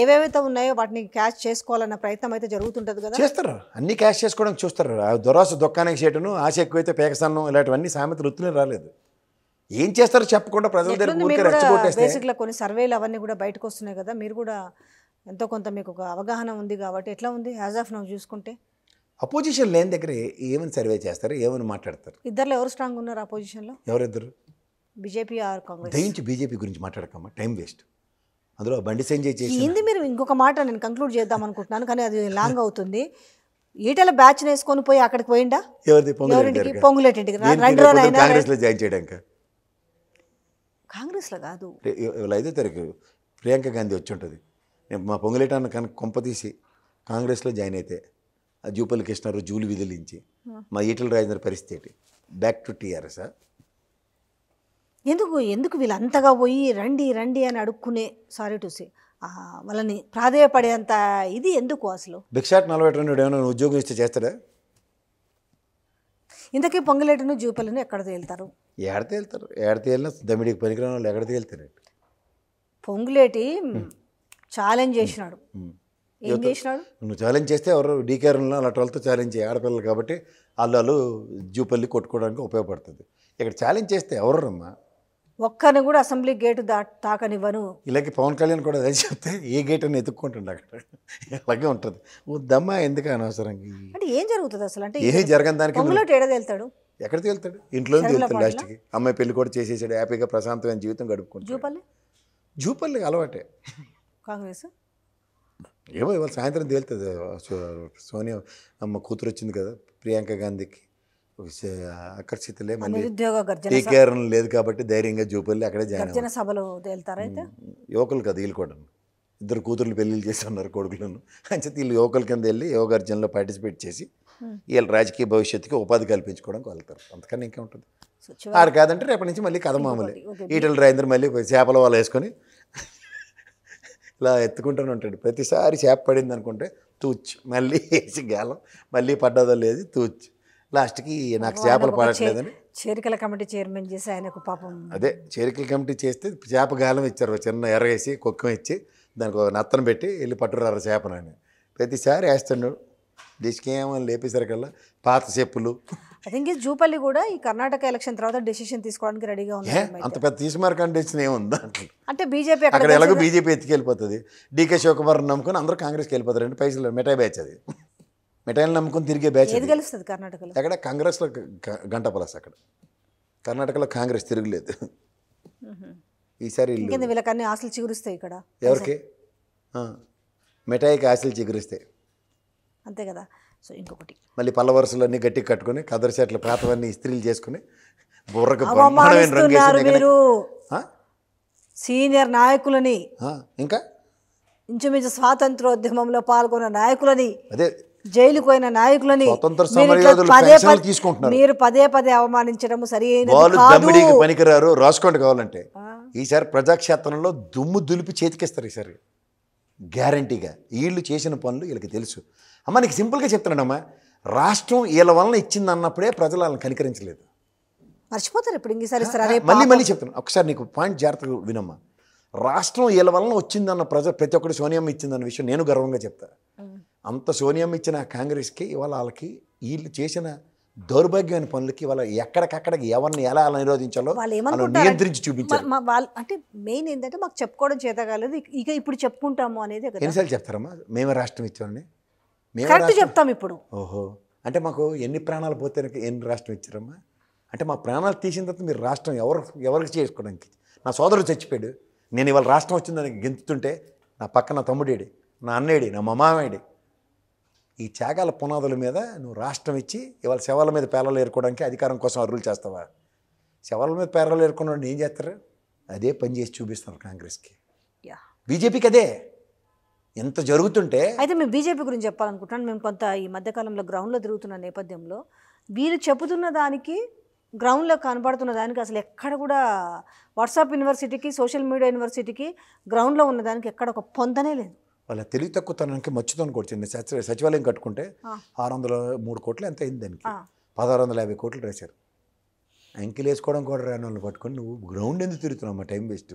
ఏవేవైతే ఉన్నాయో వాటిని క్యాష్ చేసుకోవాలన్న ప్రయత్నం అయితే జరుగుతుంటుంది కదా చేస్తారు అన్ని క్యాష్ చేసుకోవడానికి చూస్తారు దురాస దుఃఖానికి చేయటం ఆశ ఎక్కువైతే పేకసన్నం ఇలాంటివన్నీ సామెతలు వృత్తిని రాలేదు ఏం చేస్తారో చెప్పకుండా ప్రజల దగ్గర కొన్ని సర్వేలు అవన్నీ కూడా బయటకు వస్తున్నాయి కదా మీరు కూడా ఎంతో కొంత మీకు ఒక అవగాహన ఉంది కాబట్టి ఎట్లా ఉంది యాజ్ ఆఫ్ నౌ చూసుకుంటే అపోజిషన్ లేని దగ్గర ఏమని సర్వే చేస్తారు ఏమని మాట్లాడతారు ఇద్దరు ఎవరు స్ట్రాంగ్ ఉన్నారు అపోజిషన్లో ఎవరిద్దరు బీజేపీ ఆర్ కాంగ్రెస్ దయించి బీజేపీ గురించి మాట్లాడకమ్మా టైం వేస్ట్ అందులో బండి సంజయ్ చేసి ఏంది మీరు ఇంకొక మాట నేను కంక్లూడ్ చేద్దాం అనుకుంటున్నాను కానీ అది లాంగ్ అవుతుంది ఈటల బ్యాచ్ వేసుకొని పోయి అక్కడికి పోయిండా ఎవరిది పొంగులేటింటికి కాంగ్రెస్లో జాయిన్ చేయడానికి కాంగ్రెస్లో కాదు ఐదో తారీఖు ప్రియాంక గాంధీ వచ్చి ఉంటుంది మా పొంగులేటాన్ని కనుక కొంప తీసి కాంగ్రెస్లో జాయిన్ అయితే జూపల్లి కృష్ణారావు జూలు విదిలించి మా ఈటల రాజేందర్ పరిస్థితి బ్యాక్ టు టీఆర్ఎస్ ఎందుకు ఎందుకు వీళ్ళు అంతగా పోయి రండి రండి అని అడుక్కునే సారీ టు సే వాళ్ళని ప్రాధేయపడేంత ఇది ఎందుకు అసలు భిక్షాట్ నలభై రెండు ఏమైనా ఉద్యోగం ఇస్తే చేస్తాడా ఇంతకీ పొంగలేటను జూపల్లిని ఎక్కడ తేలుతారు ఎక్కడ తేలుతారు ఎక్కడ తేలినా దమిడికి పనికిరాని వాళ్ళు ఎక్కడ తేలుతారు పొంగులేటి ఛాలెంజ్ చేసినాడు నువ్వు ఛాలెంజ్ చేస్తే ఎవరు డీకేర్లో అలా వాళ్ళతో ఛాలెంజ్ చేయ ఆడపిల్లలు కాబట్టి అల్లాలు జూపల్లి కొట్టుకోవడానికి ఉపయోగపడుతుంది ఇక్కడ ఛాలెంజ్ చేస్తే ఎవరమ్మా ఒక్కరిని కూడా అసెంబ్లీ గేటు దా తాకనివ్వను ఇలాగే పవన్ కళ్యాణ్ కూడా అదే చెప్తే ఏ గేట్ అని ఎత్తుక్కుంటుండ అక్కడ ఉంటుంది దమ్మ ఎందుకు అనవసరం అంటే ఏం జరుగుతుంది అసలు అంటే ఏ జరగని దానికి వెళ్తాడు ఎక్కడికి వెళ్తాడు ఇంట్లో వెళ్తాడు లాస్ట్కి అమ్మాయి పెళ్లి కూడా చేసేసాడు హ్యాపీగా ప్రశాంతమైన జీవితం గడుపుకుంటాడు జూపల్లి జూపల్లి అలవాటే కాంగ్రెస్ ఏమో ఇవాళ సాయంత్రం తేలుతుంది సోనియా అమ్మ కూతురు వచ్చింది కదా ప్రియాంక గాంధీకి ఆకర్షితులే మళ్ళీ లేదు కాబట్టి ధైర్యంగా జూపల్లి అక్కడే జాయిన్ సభలు తేలుతారైతే యువకులు కదా వీళ్ళు కూడా ఇద్దరు కూతుర్లు పెళ్లి చేస్తున్నారు ఉన్నారు కొడుకులను అంచేత వీళ్ళు యువకుల కింద వెళ్ళి యోగార్జనలో పార్టిసిపేట్ చేసి వీళ్ళ రాజకీయ భవిష్యత్తుకి ఉపాధి కల్పించుకోవడానికి వెళ్తారు అంతకన్నా ఇంకేముంటుంది ఆడ కాదంటే రేపటి నుంచి మళ్ళీ కథ మామూలు ఈటల రాజేంద్ర మళ్ళీ చేపల వాళ్ళు వేసుకొని ఇలా ఎత్తుకుంటూనే ఉంటాడు ప్రతిసారి చేప పడింది అనుకుంటే తూచ్ మళ్ళీ వేసి గాలం మళ్ళీ పడ్డదో లేదు తూచ్ లాస్ట్కి నాకు చేపలు పడట్లేదని చేరికల కమిటీ చైర్మన్ చేసి ఆయనకు పాపం అదే చేరికల కమిటీ చేస్తే చేప గాలం ఇచ్చారు చిన్న ఎర్రగేసి కుక్కం ఇచ్చి దానికి ఒక నత్తను పెట్టి వెళ్ళి పట్టురారు చేపనని ప్రతిసారి వేస్తున్నాడు దిష్కేమని లేపేసరికల్లా పాత చెప్పులు ఐ థింక్ జూపల్లి కూడా ఈ కర్ణాటక ఎలక్షన్ తర్వాత డెసిషన్ తీసుకోవడానికి రెడీగా ఉంది అంత పెద్ద తీసుమారకండి డెసిషన్ ఏముందా అంటే బీజేపీ అక్కడ ఎలాగో బీజేపీ ఎత్తుకెళ్ళిపోతుంది డీకే శివకుమార్ నమ్ముకుని అందరూ కాంగ్రెస్కి వెళ్ళిపోతారు అంటే పైసలు మిఠాయి బ్యాచ్ అది మిఠాయిలు నమ్ముకుని తిరిగే బ్యాచ్ ఏది గెలుస్తుంది కర్ణాటకలో అక్కడ కాంగ్రెస్లో గంట పలస్ అక్కడ కర్ణాటకలో కాంగ్రెస్ తిరగలేదు ఈసారి వీళ్ళకన్నీ ఆశలు చిగురుస్తాయి ఇక్కడ ఎవరికి మిఠాయికి ఆశలు చిగురిస్తాయి అంతే కదా సో ఇంకొకటి మళ్ళీ పళ్ళ వరుసలన్నీ గట్టి కట్టుకుని కదరి చెట్ల పాతవన్నీ ఇస్త్రీలు చేసుకుని బుర్రకు మీరు సీనియర్ నాయకులని ఇంకా ఇంచుమించు స్వాతంత్రోద్యమంలో పాల్గొన్న నాయకులని అదే జైలుకు పోయిన నాయకులని మీరు పదే పదే అవమానించడం సరైన పనికిరారు రాసుకోండి కావాలంటే ఈసారి ప్రజాక్షేత్రంలో దుమ్ము దులిపి చేతికిస్తారు ఈసారి గ్యారంటీగా వీళ్ళు చేసిన పనులు వీళ్ళకి తెలుసు అమ్మ నీకు సింపుల్గా చెప్తున్నాడమ్మా రాష్ట్రం వీళ్ళ వలన ఇచ్చింది అన్నప్పుడే ప్రజలు వాళ్ళని కనికరించలేదు మర్చిపోతారు ఇప్పుడు ఇంకసారి మళ్ళీ మళ్ళీ చెప్తున్నాను ఒకసారి నీకు పాయింట్ జాగ్రత్తగా వినమ్మా రాష్ట్రం వీళ్ళ వలన వచ్చిందన్న ప్రజ ప్రతి ఒక్కరు సోనియమ్మ ఇచ్చిందన్న విషయం నేను గర్వంగా చెప్తా అంత సోనియమ్మ ఇచ్చిన కాంగ్రెస్కి ఇవాళ వాళ్ళకి వీళ్ళు చేసిన దౌర్భాగ్యమైన పనులకి వాళ్ళ ఎక్కడికక్కడ ఎవరిని ఎలా నిరోధించాలో నియంత్రించి చూపించారు అంటే మెయిన్ ఏంటంటే మాకు చెప్పుకోవడం చేత కాలేదు ఇక ఇప్పుడు చెప్పుకుంటాము అనేది ఎన్నిసార్లు చెప్తారమ్మా మేమే రాష్ట్రం ఇచ్చామని కరెక్ట్ చెప్తాం ఇప్పుడు ఓహో అంటే మాకు ఎన్ని ప్రాణాలు పోతే ఎన్ని రాష్ట్రం ఇచ్చారమ్మా అంటే మా ప్రాణాలు తీసిన తర్వాత మీరు రాష్ట్రం ఎవరు ఎవరికి చేసుకోవడానికి నా సోదరుడు చచ్చిపోయాడు నేను ఇవాళ రాష్ట్రం వచ్చిందని గెంతుతుంటే నా పక్క నా తమ్ముడేడి నా అన్నయ్యడి నా మామేడి ఈ త్యాగాల పునాదుల మీద నువ్వు రాష్ట్రం ఇచ్చి ఇవాళ శవాల మీద పేరాలు ఏరుకోవడానికి అధికారం కోసం అరువులు చేస్తావా శవాల మీద పేరాలు ఏరుకున్నాడు ఏం చేస్తారు అదే పని చేసి చూపిస్తున్నారు కాంగ్రెస్కి బీజేపీకి అదే ఎంత జరుగుతుంటే అయితే మేము బీజేపీ గురించి చెప్పాలనుకుంటున్నాను మేము కొంత ఈ మధ్యకాలంలో గ్రౌండ్లో తిరుగుతున్న నేపథ్యంలో వీళ్ళు చెబుతున్న దానికి గ్రౌండ్లో కనబడుతున్న దానికి అసలు ఎక్కడ కూడా వాట్సాప్ యూనివర్సిటీకి సోషల్ మీడియా యూనివర్సిటీకి గ్రౌండ్లో ఉన్న దానికి ఎక్కడ ఒక పొందనే లేదు వాళ్ళ తెలివి తక్కువతనానికి మచ్చుతో కొడుతుంది సచివ సచివాలయం కట్టుకుంటే ఆరు వందల మూడు కోట్లు ఎంత అయింది దానికి పదహారు వందల యాభై కోట్లు రాశారు అంకిలు వేసుకోవడం కూడా రాని వాళ్ళని పట్టుకొని నువ్వు గ్రౌండ్ ఎందుకు తిరుగుతున్నావు మా టైం వేస్ట్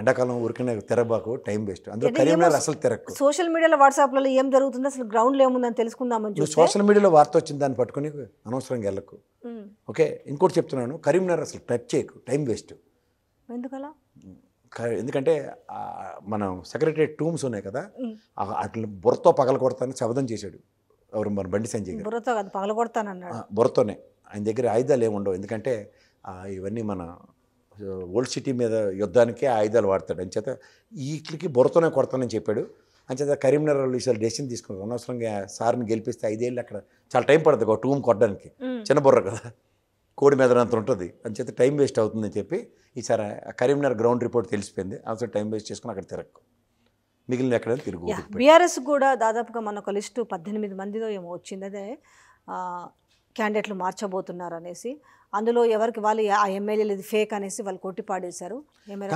ఎండాకాలం ఊరికనే తెరబాకు టైం వేస్ట్ అందులో కరీంనగర్ అసలు తెరకు సోషల్ మీడియాలో వాట్సాప్లలో ఏం జరుగుతుందో అసలు గ్రౌండ్లో ఏముందని తెలుసుకుందామని నువ్వు సోషల్ మీడియాలో వార్త వచ్చింది దాన్ని పట్టుకుని అనవసరంగా వెళ్ళకు ఓకే ఇంకోటి చెప్తున్నాను కరీంనగర్ అసలు టచ్ చేయకు టైం వేస్ట్ ఎందుకలా ఎందుకంటే మనం సెక్రటరీ టూమ్స్ ఉన్నాయి కదా అట్లా బుర్రతో పగల కొడతాను శబ్దం చేశాడు ఎవరు మన బండి సంజయ్ గారు బుర్రతో కాదు పగల కొడతానన్నాడు బుర్రతోనే ఆయన దగ్గర ఆయుధాలు ఏముండవు ఎందుకంటే ఇవన్నీ మన ఓల్డ్ సిటీ మీద యుద్ధానికి ఆయుధాలు వాడతాడు చేత వీటికి బుర్రతోనే కొడతానని చెప్పాడు చేత కరీంనగర్ ఈసారి డెసిషన్ తీసుకున్నారు అనవసరంగా సార్ని గెలిపిస్తే ఐదేళ్ళు అక్కడ చాలా టైం పడుతుంది ఒక టూమ్ కొట్టడానికి చిన్న బుర్ర కదా కోడి మెదడంత ఉంటుంది అని చేత టైం వేస్ట్ అవుతుందని చెప్పి ఈసారి కరీంనగర్ గ్రౌండ్ రిపోర్ట్ తెలిసిపోయింది అవసరం టైం వేస్ట్ చేసుకుని అక్కడ తిరగకు మిగిలిన ఎక్కడ తిరుగు బీఆర్ఎస్ కూడా దాదాపుగా మన ఒక లిస్టు పద్దెనిమిది మందిలో ఏమో వచ్చింది అదే క్యాండిడేట్లు మార్చబోతున్నారు అనేసి అందులో ఎవరికి వాళ్ళు ఆ ఎమ్మెల్యేలు ఇది ఫేక్ అనేసి వాళ్ళు కొట్టిపాడేశారు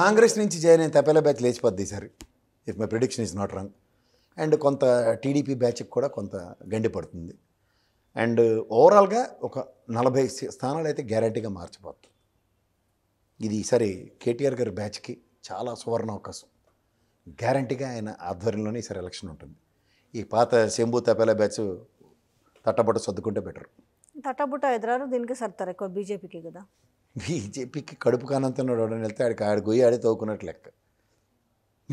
కాంగ్రెస్ నుంచి జాయిన్ అయిన తపేల బ్యాచ్ లేచిపోద్ది sir if my prediction is not wrong and కొంత టీడీపీ బ్యాచ్కి కూడా కొంత గండి పడుతుంది అండ్ ఓవరాల్గా ఒక నలభై స్థానాలు అయితే గ్యారంటీగా మార్చిపోతుంది ఇది ఈసారి కేటీఆర్ గారి బ్యాచ్కి చాలా సువర్ణ అవకాశం గ్యారంటీగా ఆయన ఆధ్వర్యంలోనే ఈసారి ఎలక్షన్ ఉంటుంది ఈ పాత శంభు తపేల బ్యాచ్ తట్టబట్ట సర్దుకుంటే బెటర్ తట్టబుట్ట ఎదురారు దీనికి సర్తారు ఎక్కువ బీజేపీకి కదా బీజేపీకి కడుపు కానంతన్నాడు ఎవడని వెళ్తే ఆడికి ఆడికి పోయి ఆడే తవ్వుకున్నట్టు లెక్క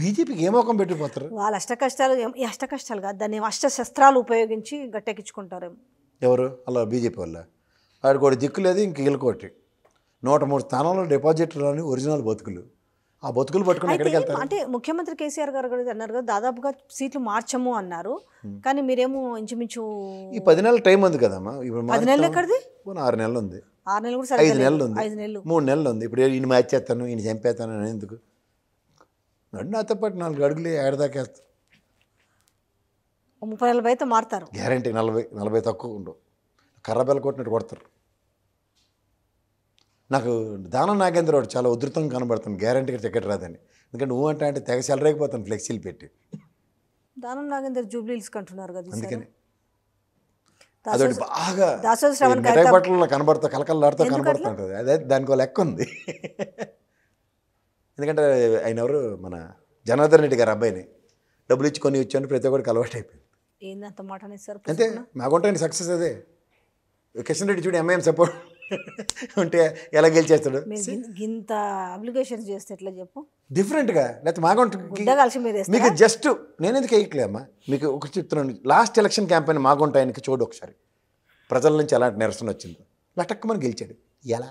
బీజేపీకి ఏ మోకం పెట్టిపోతారు వాళ్ళ అష్ట కష్టాలు ఈ అష్ట కష్టాలు కాదు దాన్ని అష్ట శస్త్రాలు ఉపయోగించి గట్టెక్కించుకుంటారేమో ఎవరు అలా బీజేపీ వల్ల ఆడికి ఒకటి దిక్కు లేదు ఇంక వీళ్ళకోటి నూట మూడు స్థానాల్లో డిపాజిటర్లు అని ఒరిజినల్ బతుకులు ఆ బతుకులు పట్టుకుని ఎక్కడికి వెళ్తారు అంటే ముఖ్యమంత్రి కేసీఆర్ గారు కూడా అన్నారు కదా దాదాపుగా సీట్లు మార్చము అన్నారు కానీ మీరేమో ఇంచుమించు ఈ పది నెలల టైం ఉంది కదమ్మా ఇప్పుడు పది నెలలు ఎక్కడిది ఆరు నెలలు ఉంది ఆరు నెలలు కూడా ఐదు నెలలు ఉంది ఐదు నెలలు మూడు నెలలు ఉంది ఇప్పుడు ఈయన మార్చేస్తాను ఈయన చంపేస్తాను అని ఎందుకు నడు నాతో పాటు నాలుగు అడుగులు ఏడదాకేస్తాను ముప్పై నలభై అయితే మారుతారు గ్యారంటీ నలభై నలభై తక్కువ ఉండవు కర్రబెల్ల కొట్టినట్టు కొడతారు నాకు దాన నాగేంద్ర వాడు చాలా ఉధృతంగా కనబడుతుంది గ్యారంటీగా టికెట్ రాదని ఎందుకంటే నువ్వు అంటే అంటే తెగ సెలరేకపోతాను ఫ్లెక్సీలు పెట్టి దానం నాగేంద్ర జూబ్లీస్ కంటున్నారు కదా అందుకని అదొకటి బాగా మిఠాయి బట్టలలో కనబడతా కలకలలాడుతూ కనబడుతూ ఉంటుంది అదే దానికి లెక్క ఉంది ఎందుకంటే ఆయన ఎవరు మన జనార్దన్ రెడ్డి గారు అబ్బాయిని డబ్బులు ఇచ్చి కొన్ని వచ్చాను ప్రతి ఒక్కరికి అలవాటు అయిపోయింది మాట అంతే మాకుంటే సక్సెస్ అదే కిషన్ రెడ్డి చూడు ఎంఐఎం సపోర్ట్ ఉంటే ఎలా గెలిచేస్తాడు ఇంత అప్లికేషన్స్ చేస్తే ఎట్లా చెప్పు డిఫరెంట్గా లేకపోతే మాగుంట మీకు జస్ట్ నేను ఎందుకు వేయట్లేమ్మా మీకు ఒక చెప్తున్నాను లాస్ట్ ఎలక్షన్ క్యాంపెయిన్ మాగుంట ఆయనకి చూడు ఒకసారి ప్రజల నుంచి ఎలాంటి నిరసన వచ్చింది లటక్కుమని గెలిచాడు ఎలా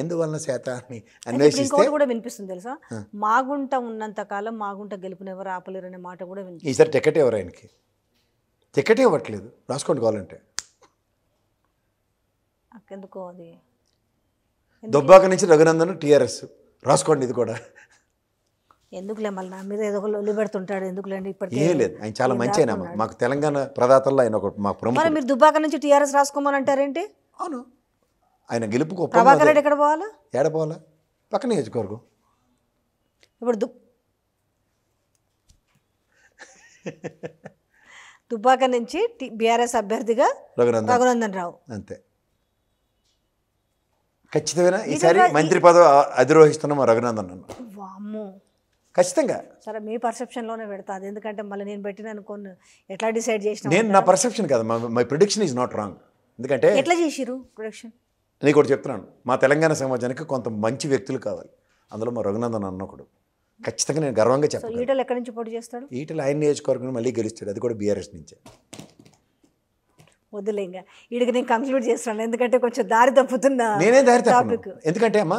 ఎందువలన శాతాన్ని అన్వేషిస్తే కూడా వినిపిస్తుంది తెలుసా మాగుంట ఉన్నంత కాలం మాగుంట గెలుపునెవరు ఆపలేరు అనే మాట కూడా ఈసారి టికెట్ ఎవరు ఆయనకి టికెట్ ఇవ్వట్లేదు రాసుకోండి కావాలంటే ఎందుకో అది దుబ్బాక నుంచి రఘునందన్ టీఆర్ఎస్ రాసుకోండి ఇది కూడా ఎందుకులే మళ్ళీ నా మీద ఏదో ఒకళ్ళు పెడుతుంటాడు ఎందుకులేండి ఇప్పటికీ ఏం లేదు ఆయన చాలా మంచి ఆయన మాకు తెలంగాణ ప్రదాతల్లో ఆయన ఒక మా ప్రముఖ మీరు దుబ్బాక నుంచి టీఆర్ఎస్ రాసుకోమని అంటారేంటి అవును ఆయన గెలుపు ప్రభాకర్ ఎక్కడ పోవాలా ఏడ పోవాలా పక్కనే నియోజకవర్గం ఇప్పుడు దు దుబ్బాక నుంచి బీఆర్ఎస్ అభ్యర్థిగా రఘునందన్ రావు అంతే ఖచ్చితమైన ఈసారి మంత్రి పదవి అధిరోహిస్తున్నాం మా రఘునందన్ అన్న ఖచ్చితంగా సరే మీ పర్సెప్షన్లోనే అది ఎందుకంటే మళ్ళీ నేను పెట్టిన అనుకోను ఎట్లా డిసైడ్ చేసిన నేను నా పర్సెప్షన్ కదా my prediction is not wrong ఎందుకంటే ఎట్లా చేసిరు ప్రొడక్షన్ నేను కూడా చెప్తున్నాను మా తెలంగాణ సమాజానికి కొంత మంచి వ్యక్తులు కావాలి అందులో మా రఘునందన్ ఒకడు ఖచ్చితంగా నేను గర్వంగా చెప్పాను ఈటలు ఎక్కడి నుంచి పోటీ చేస్తాడు ఈటలు ఆయన నియోజకవర్గం మళ్ళీ గెలుస్తాడు అది కూడా బీఆర్ఎస్ నుంచే వద్దులే ఇంకా ఇడికి నేను కంక్లూడ్ చేస్తున్నాను ఎందుకంటే కొంచెం దారి తప్పుతున్నా నేనే దారి టాపిక్ ఎందుకంటే అమ్మా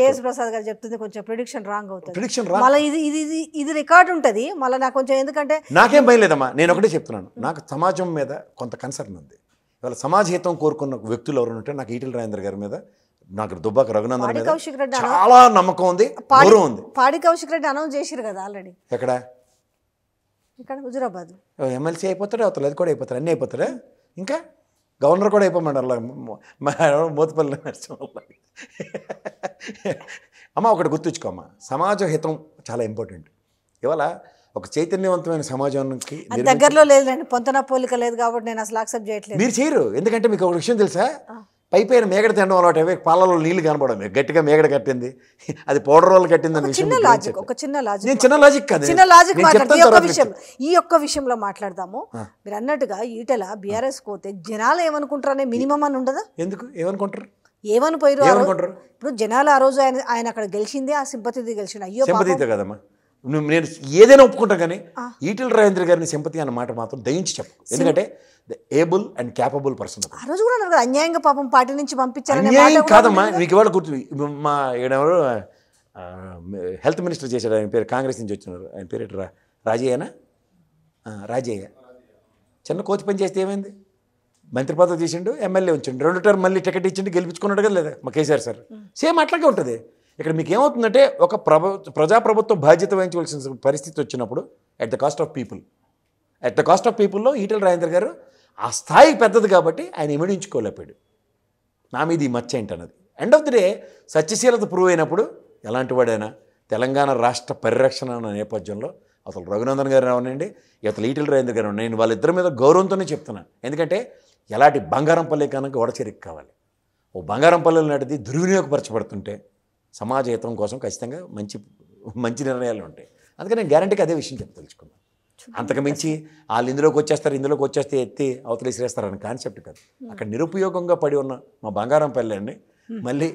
కేఎస్ ప్రసాద్ గారు చెప్తుంది కొంచెం ప్రిడిక్షన్ రాంగ్ అవుతుంది ప్రిడిక్షన్ మళ్ళీ ఇది ఇది ఇది రికార్డ్ ఉంటుంది మళ్ళీ నాకు కొంచెం ఎందుకంటే నాకేం భయం లేదమ్మా నేను ఒకటే చెప్తున్నాను నాకు సమాజం మీద కొంత కన్సర్న్ ఉంది ఇవాళ హితం కోరుకున్న వ్యక్తులు ఎవరు ఉంటే నాకు ఈటల రాజేంద్ర గారి మీద నాకు దుబ్బాక రఘునందన్ మీద చాలా నమ్మకం ఉంది గౌరవం ఉంది పాడి కౌశిక్ రెడ్డి అనౌన్స్ చేసిరు కదా ఆల్రెడీ ఎక్కడ ఇక్కడ హుజురాబాద్ ఎమ్మెల్సీ అయిపోతాడు అవతల అది కూడా అయిపోతారు అన్నీ అయిపోతారా ఇంకా గవర్నర్ కూడా అయిపోమన్నారు అలా మోతపల్లి నరసింహల్లాగా అమ్మ ఒకటి గుర్తుంచుకోమ్మ సమాజ హితం చాలా ఇంపార్టెంట్ ఇవాళ ఒక చైతన్యవంతమైన సమాజానికి దగ్గరలో లేదు పొంతన పోలిక లేదు కాబట్టి నేను అసలు యాక్సెప్ట్ చేయట్లేదు మీరు చేయరు ఎందుకంటే మీకు ఒక విషయం తెలుసా పైపైన మేగడ తినడం అలవాటు అవి పాలలో నీళ్లు కనబడడం గట్టిగా మేగడ కట్టింది అది పౌడర్ రోల్ కట్టింది అని చిన్న లాజిక్ ఒక చిన్న లాజిక్ నేను చిన్న లాజిక్ కాదు చిన్న లాజిక్ ఈ ఒక్క విషయం ఈ యొక్క విషయంలో మాట్లాడదాము మీరు అన్నట్టుగా ఈటల బీఆర్ఎస్ పోతే జనాలు అనే మినిమం అని ఉండదా ఎందుకు ఏమనుకుంటారు ఏమనుకోయారు ఇప్పుడు జనాలు ఆ రోజు ఆయన ఆయన అక్కడ గెలిచిందే ఆ సింపతి గెలిచింది అయ్యో కదమ్మా నువ్వు నేను ఏదైనా ఒప్పుకుంటా కానీ ఈటల రాజేంద్ర గారిని సింపతి అన్న మాట మాత్రం దయించి చెప్పు ఎందుకంటే the able and capable person ఆ రోజు కూడా అన్నారు అన్యాయంగా పాపం పార్టీ నుంచి పంపించారు అన్యాయం కాదమ్మా మీకు ఇవాళ గుర్తు మా ఎవరు హెల్త్ మినిస్టర్ చేశారు ఆయన పేరు కాంగ్రెస్ నుంచి వచ్చినారు ఆయన పేరు రా రాజయ్యనా రాజయ్య చిన్న కోచ్ పని చేస్తే ఏమైంది మంత్రి పదవి చేసిండు ఎమ్మెల్యే ఉంచండు రెండు టర్మ్ మళ్ళీ టికెట్ ఇచ్చిండు గెలిపించుకున్నాడు కదా లేదా మా కేసీఆర్ సార్ సేమ్ అట్లాగే ఉంటుంది ఇక్కడ మీకు ఏమవుతుందంటే ఒక ప్రభు ప్రజాప్రభుత్వం బాధ్యత వహించవలసిన పరిస్థితి వచ్చినప్పుడు at the cost of people at the cost of పీపుల్లో ఈటల రాజేంద్ర గారు ఆ స్థాయి పెద్దది కాబట్టి ఆయన ఇమిడించుకోలేపాడు నా మీద ఈ మచ్చ ఏంటన్నది ఎండ్ ఆఫ్ ది డే సత్యశీలత ప్రూవ్ అయినప్పుడు ఎలాంటి వాడైనా తెలంగాణ రాష్ట్ర పరిరక్షణ అన్న నేపథ్యంలో అసలు రఘునందన్ గారు ఉన్నాయండి ఇతలు ఈటల రాజేంద్ర గారు నేను వాళ్ళిద్దరి మీద గౌరవంతోనే చెప్తున్నాను ఎందుకంటే ఎలాంటి బంగారం పల్లె కనుక గోడచెరికి కావాలి ఓ బంగారం పల్లెలు నాటిది దుర్వినియోగపరచబడుతుంటే సమాజ హితం కోసం ఖచ్చితంగా మంచి మంచి నిర్ణయాలు ఉంటాయి అందుకని నేను గ్యారంటీకి అదే విషయం తెలుసుకున్నాను అంతకు మించి వాళ్ళు ఇందులోకి వచ్చేస్తారు ఇందులోకి వచ్చేస్తే ఎత్తి అవతలేసిరేస్తారు అనే కాన్సెప్ట్ కాదు hmm. అక్కడ నిరుపయోగంగా పడి ఉన్న మా బంగారం పల్లెని hmm. మళ్ళీ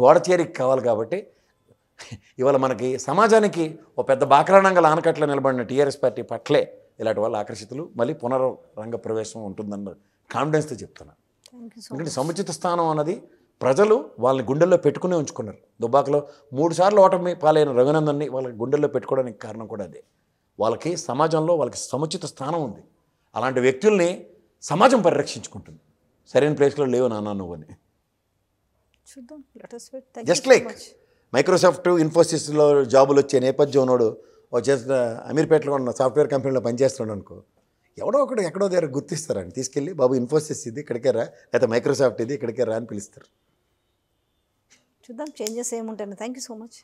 గోడ చేరికి కావాలి కాబట్టి ఇవాళ మనకి సమాజానికి ఓ పెద్ద బాకరాణంగా ఆనకట్లో నిలబడిన టీఆర్ఎస్ పార్టీ పట్లే ఇలాంటి వాళ్ళ ఆకర్షితులు మళ్ళీ రంగ ప్రవేశం ఉంటుందన్న కాన్ఫిడెన్స్తో చెప్తున్నాను ఎందుకంటే సముచిత స్థానం అన్నది ప్రజలు వాళ్ళని గుండెల్లో పెట్టుకునే ఉంచుకున్నారు దుబ్బాకలో మూడుసార్లు ఓటమి పాలైన రఘునందన్ని వాళ్ళకి గుండెల్లో పెట్టుకోవడానికి కారణం కూడా అదే వాళ్ళకి సమాజంలో వాళ్ళకి సముచిత స్థానం ఉంది అలాంటి వ్యక్తుల్ని సమాజం పరిరక్షించుకుంటుంది సరైన ప్లేస్లో లేవు నాన్న నువ్వు అని జస్ట్ లైక్ మైక్రోసాఫ్ట్ ఇన్ఫోసిస్లో జాబులు వచ్చే నేపథ్యంలోడు చేసిన అమీర్పేటలో ఉన్న సాఫ్ట్వేర్ కంపెనీలో పనిచేస్తున్నాడు అనుకో ఎవడో ఒకటి ఎక్కడో దగ్గర గుర్తిస్తారని తీసుకెళ్ళి బాబు ఇన్ఫోసిస్ ఇది ఇక్కడికే రా లేకపోతే మైక్రోసాఫ్ట్ ఇది ఇక్కడికే రా అని పిలుస్తారు చూద్దాం చేంజెస్ ఏముంటాయి థ్యాంక్ యూ సో మచ్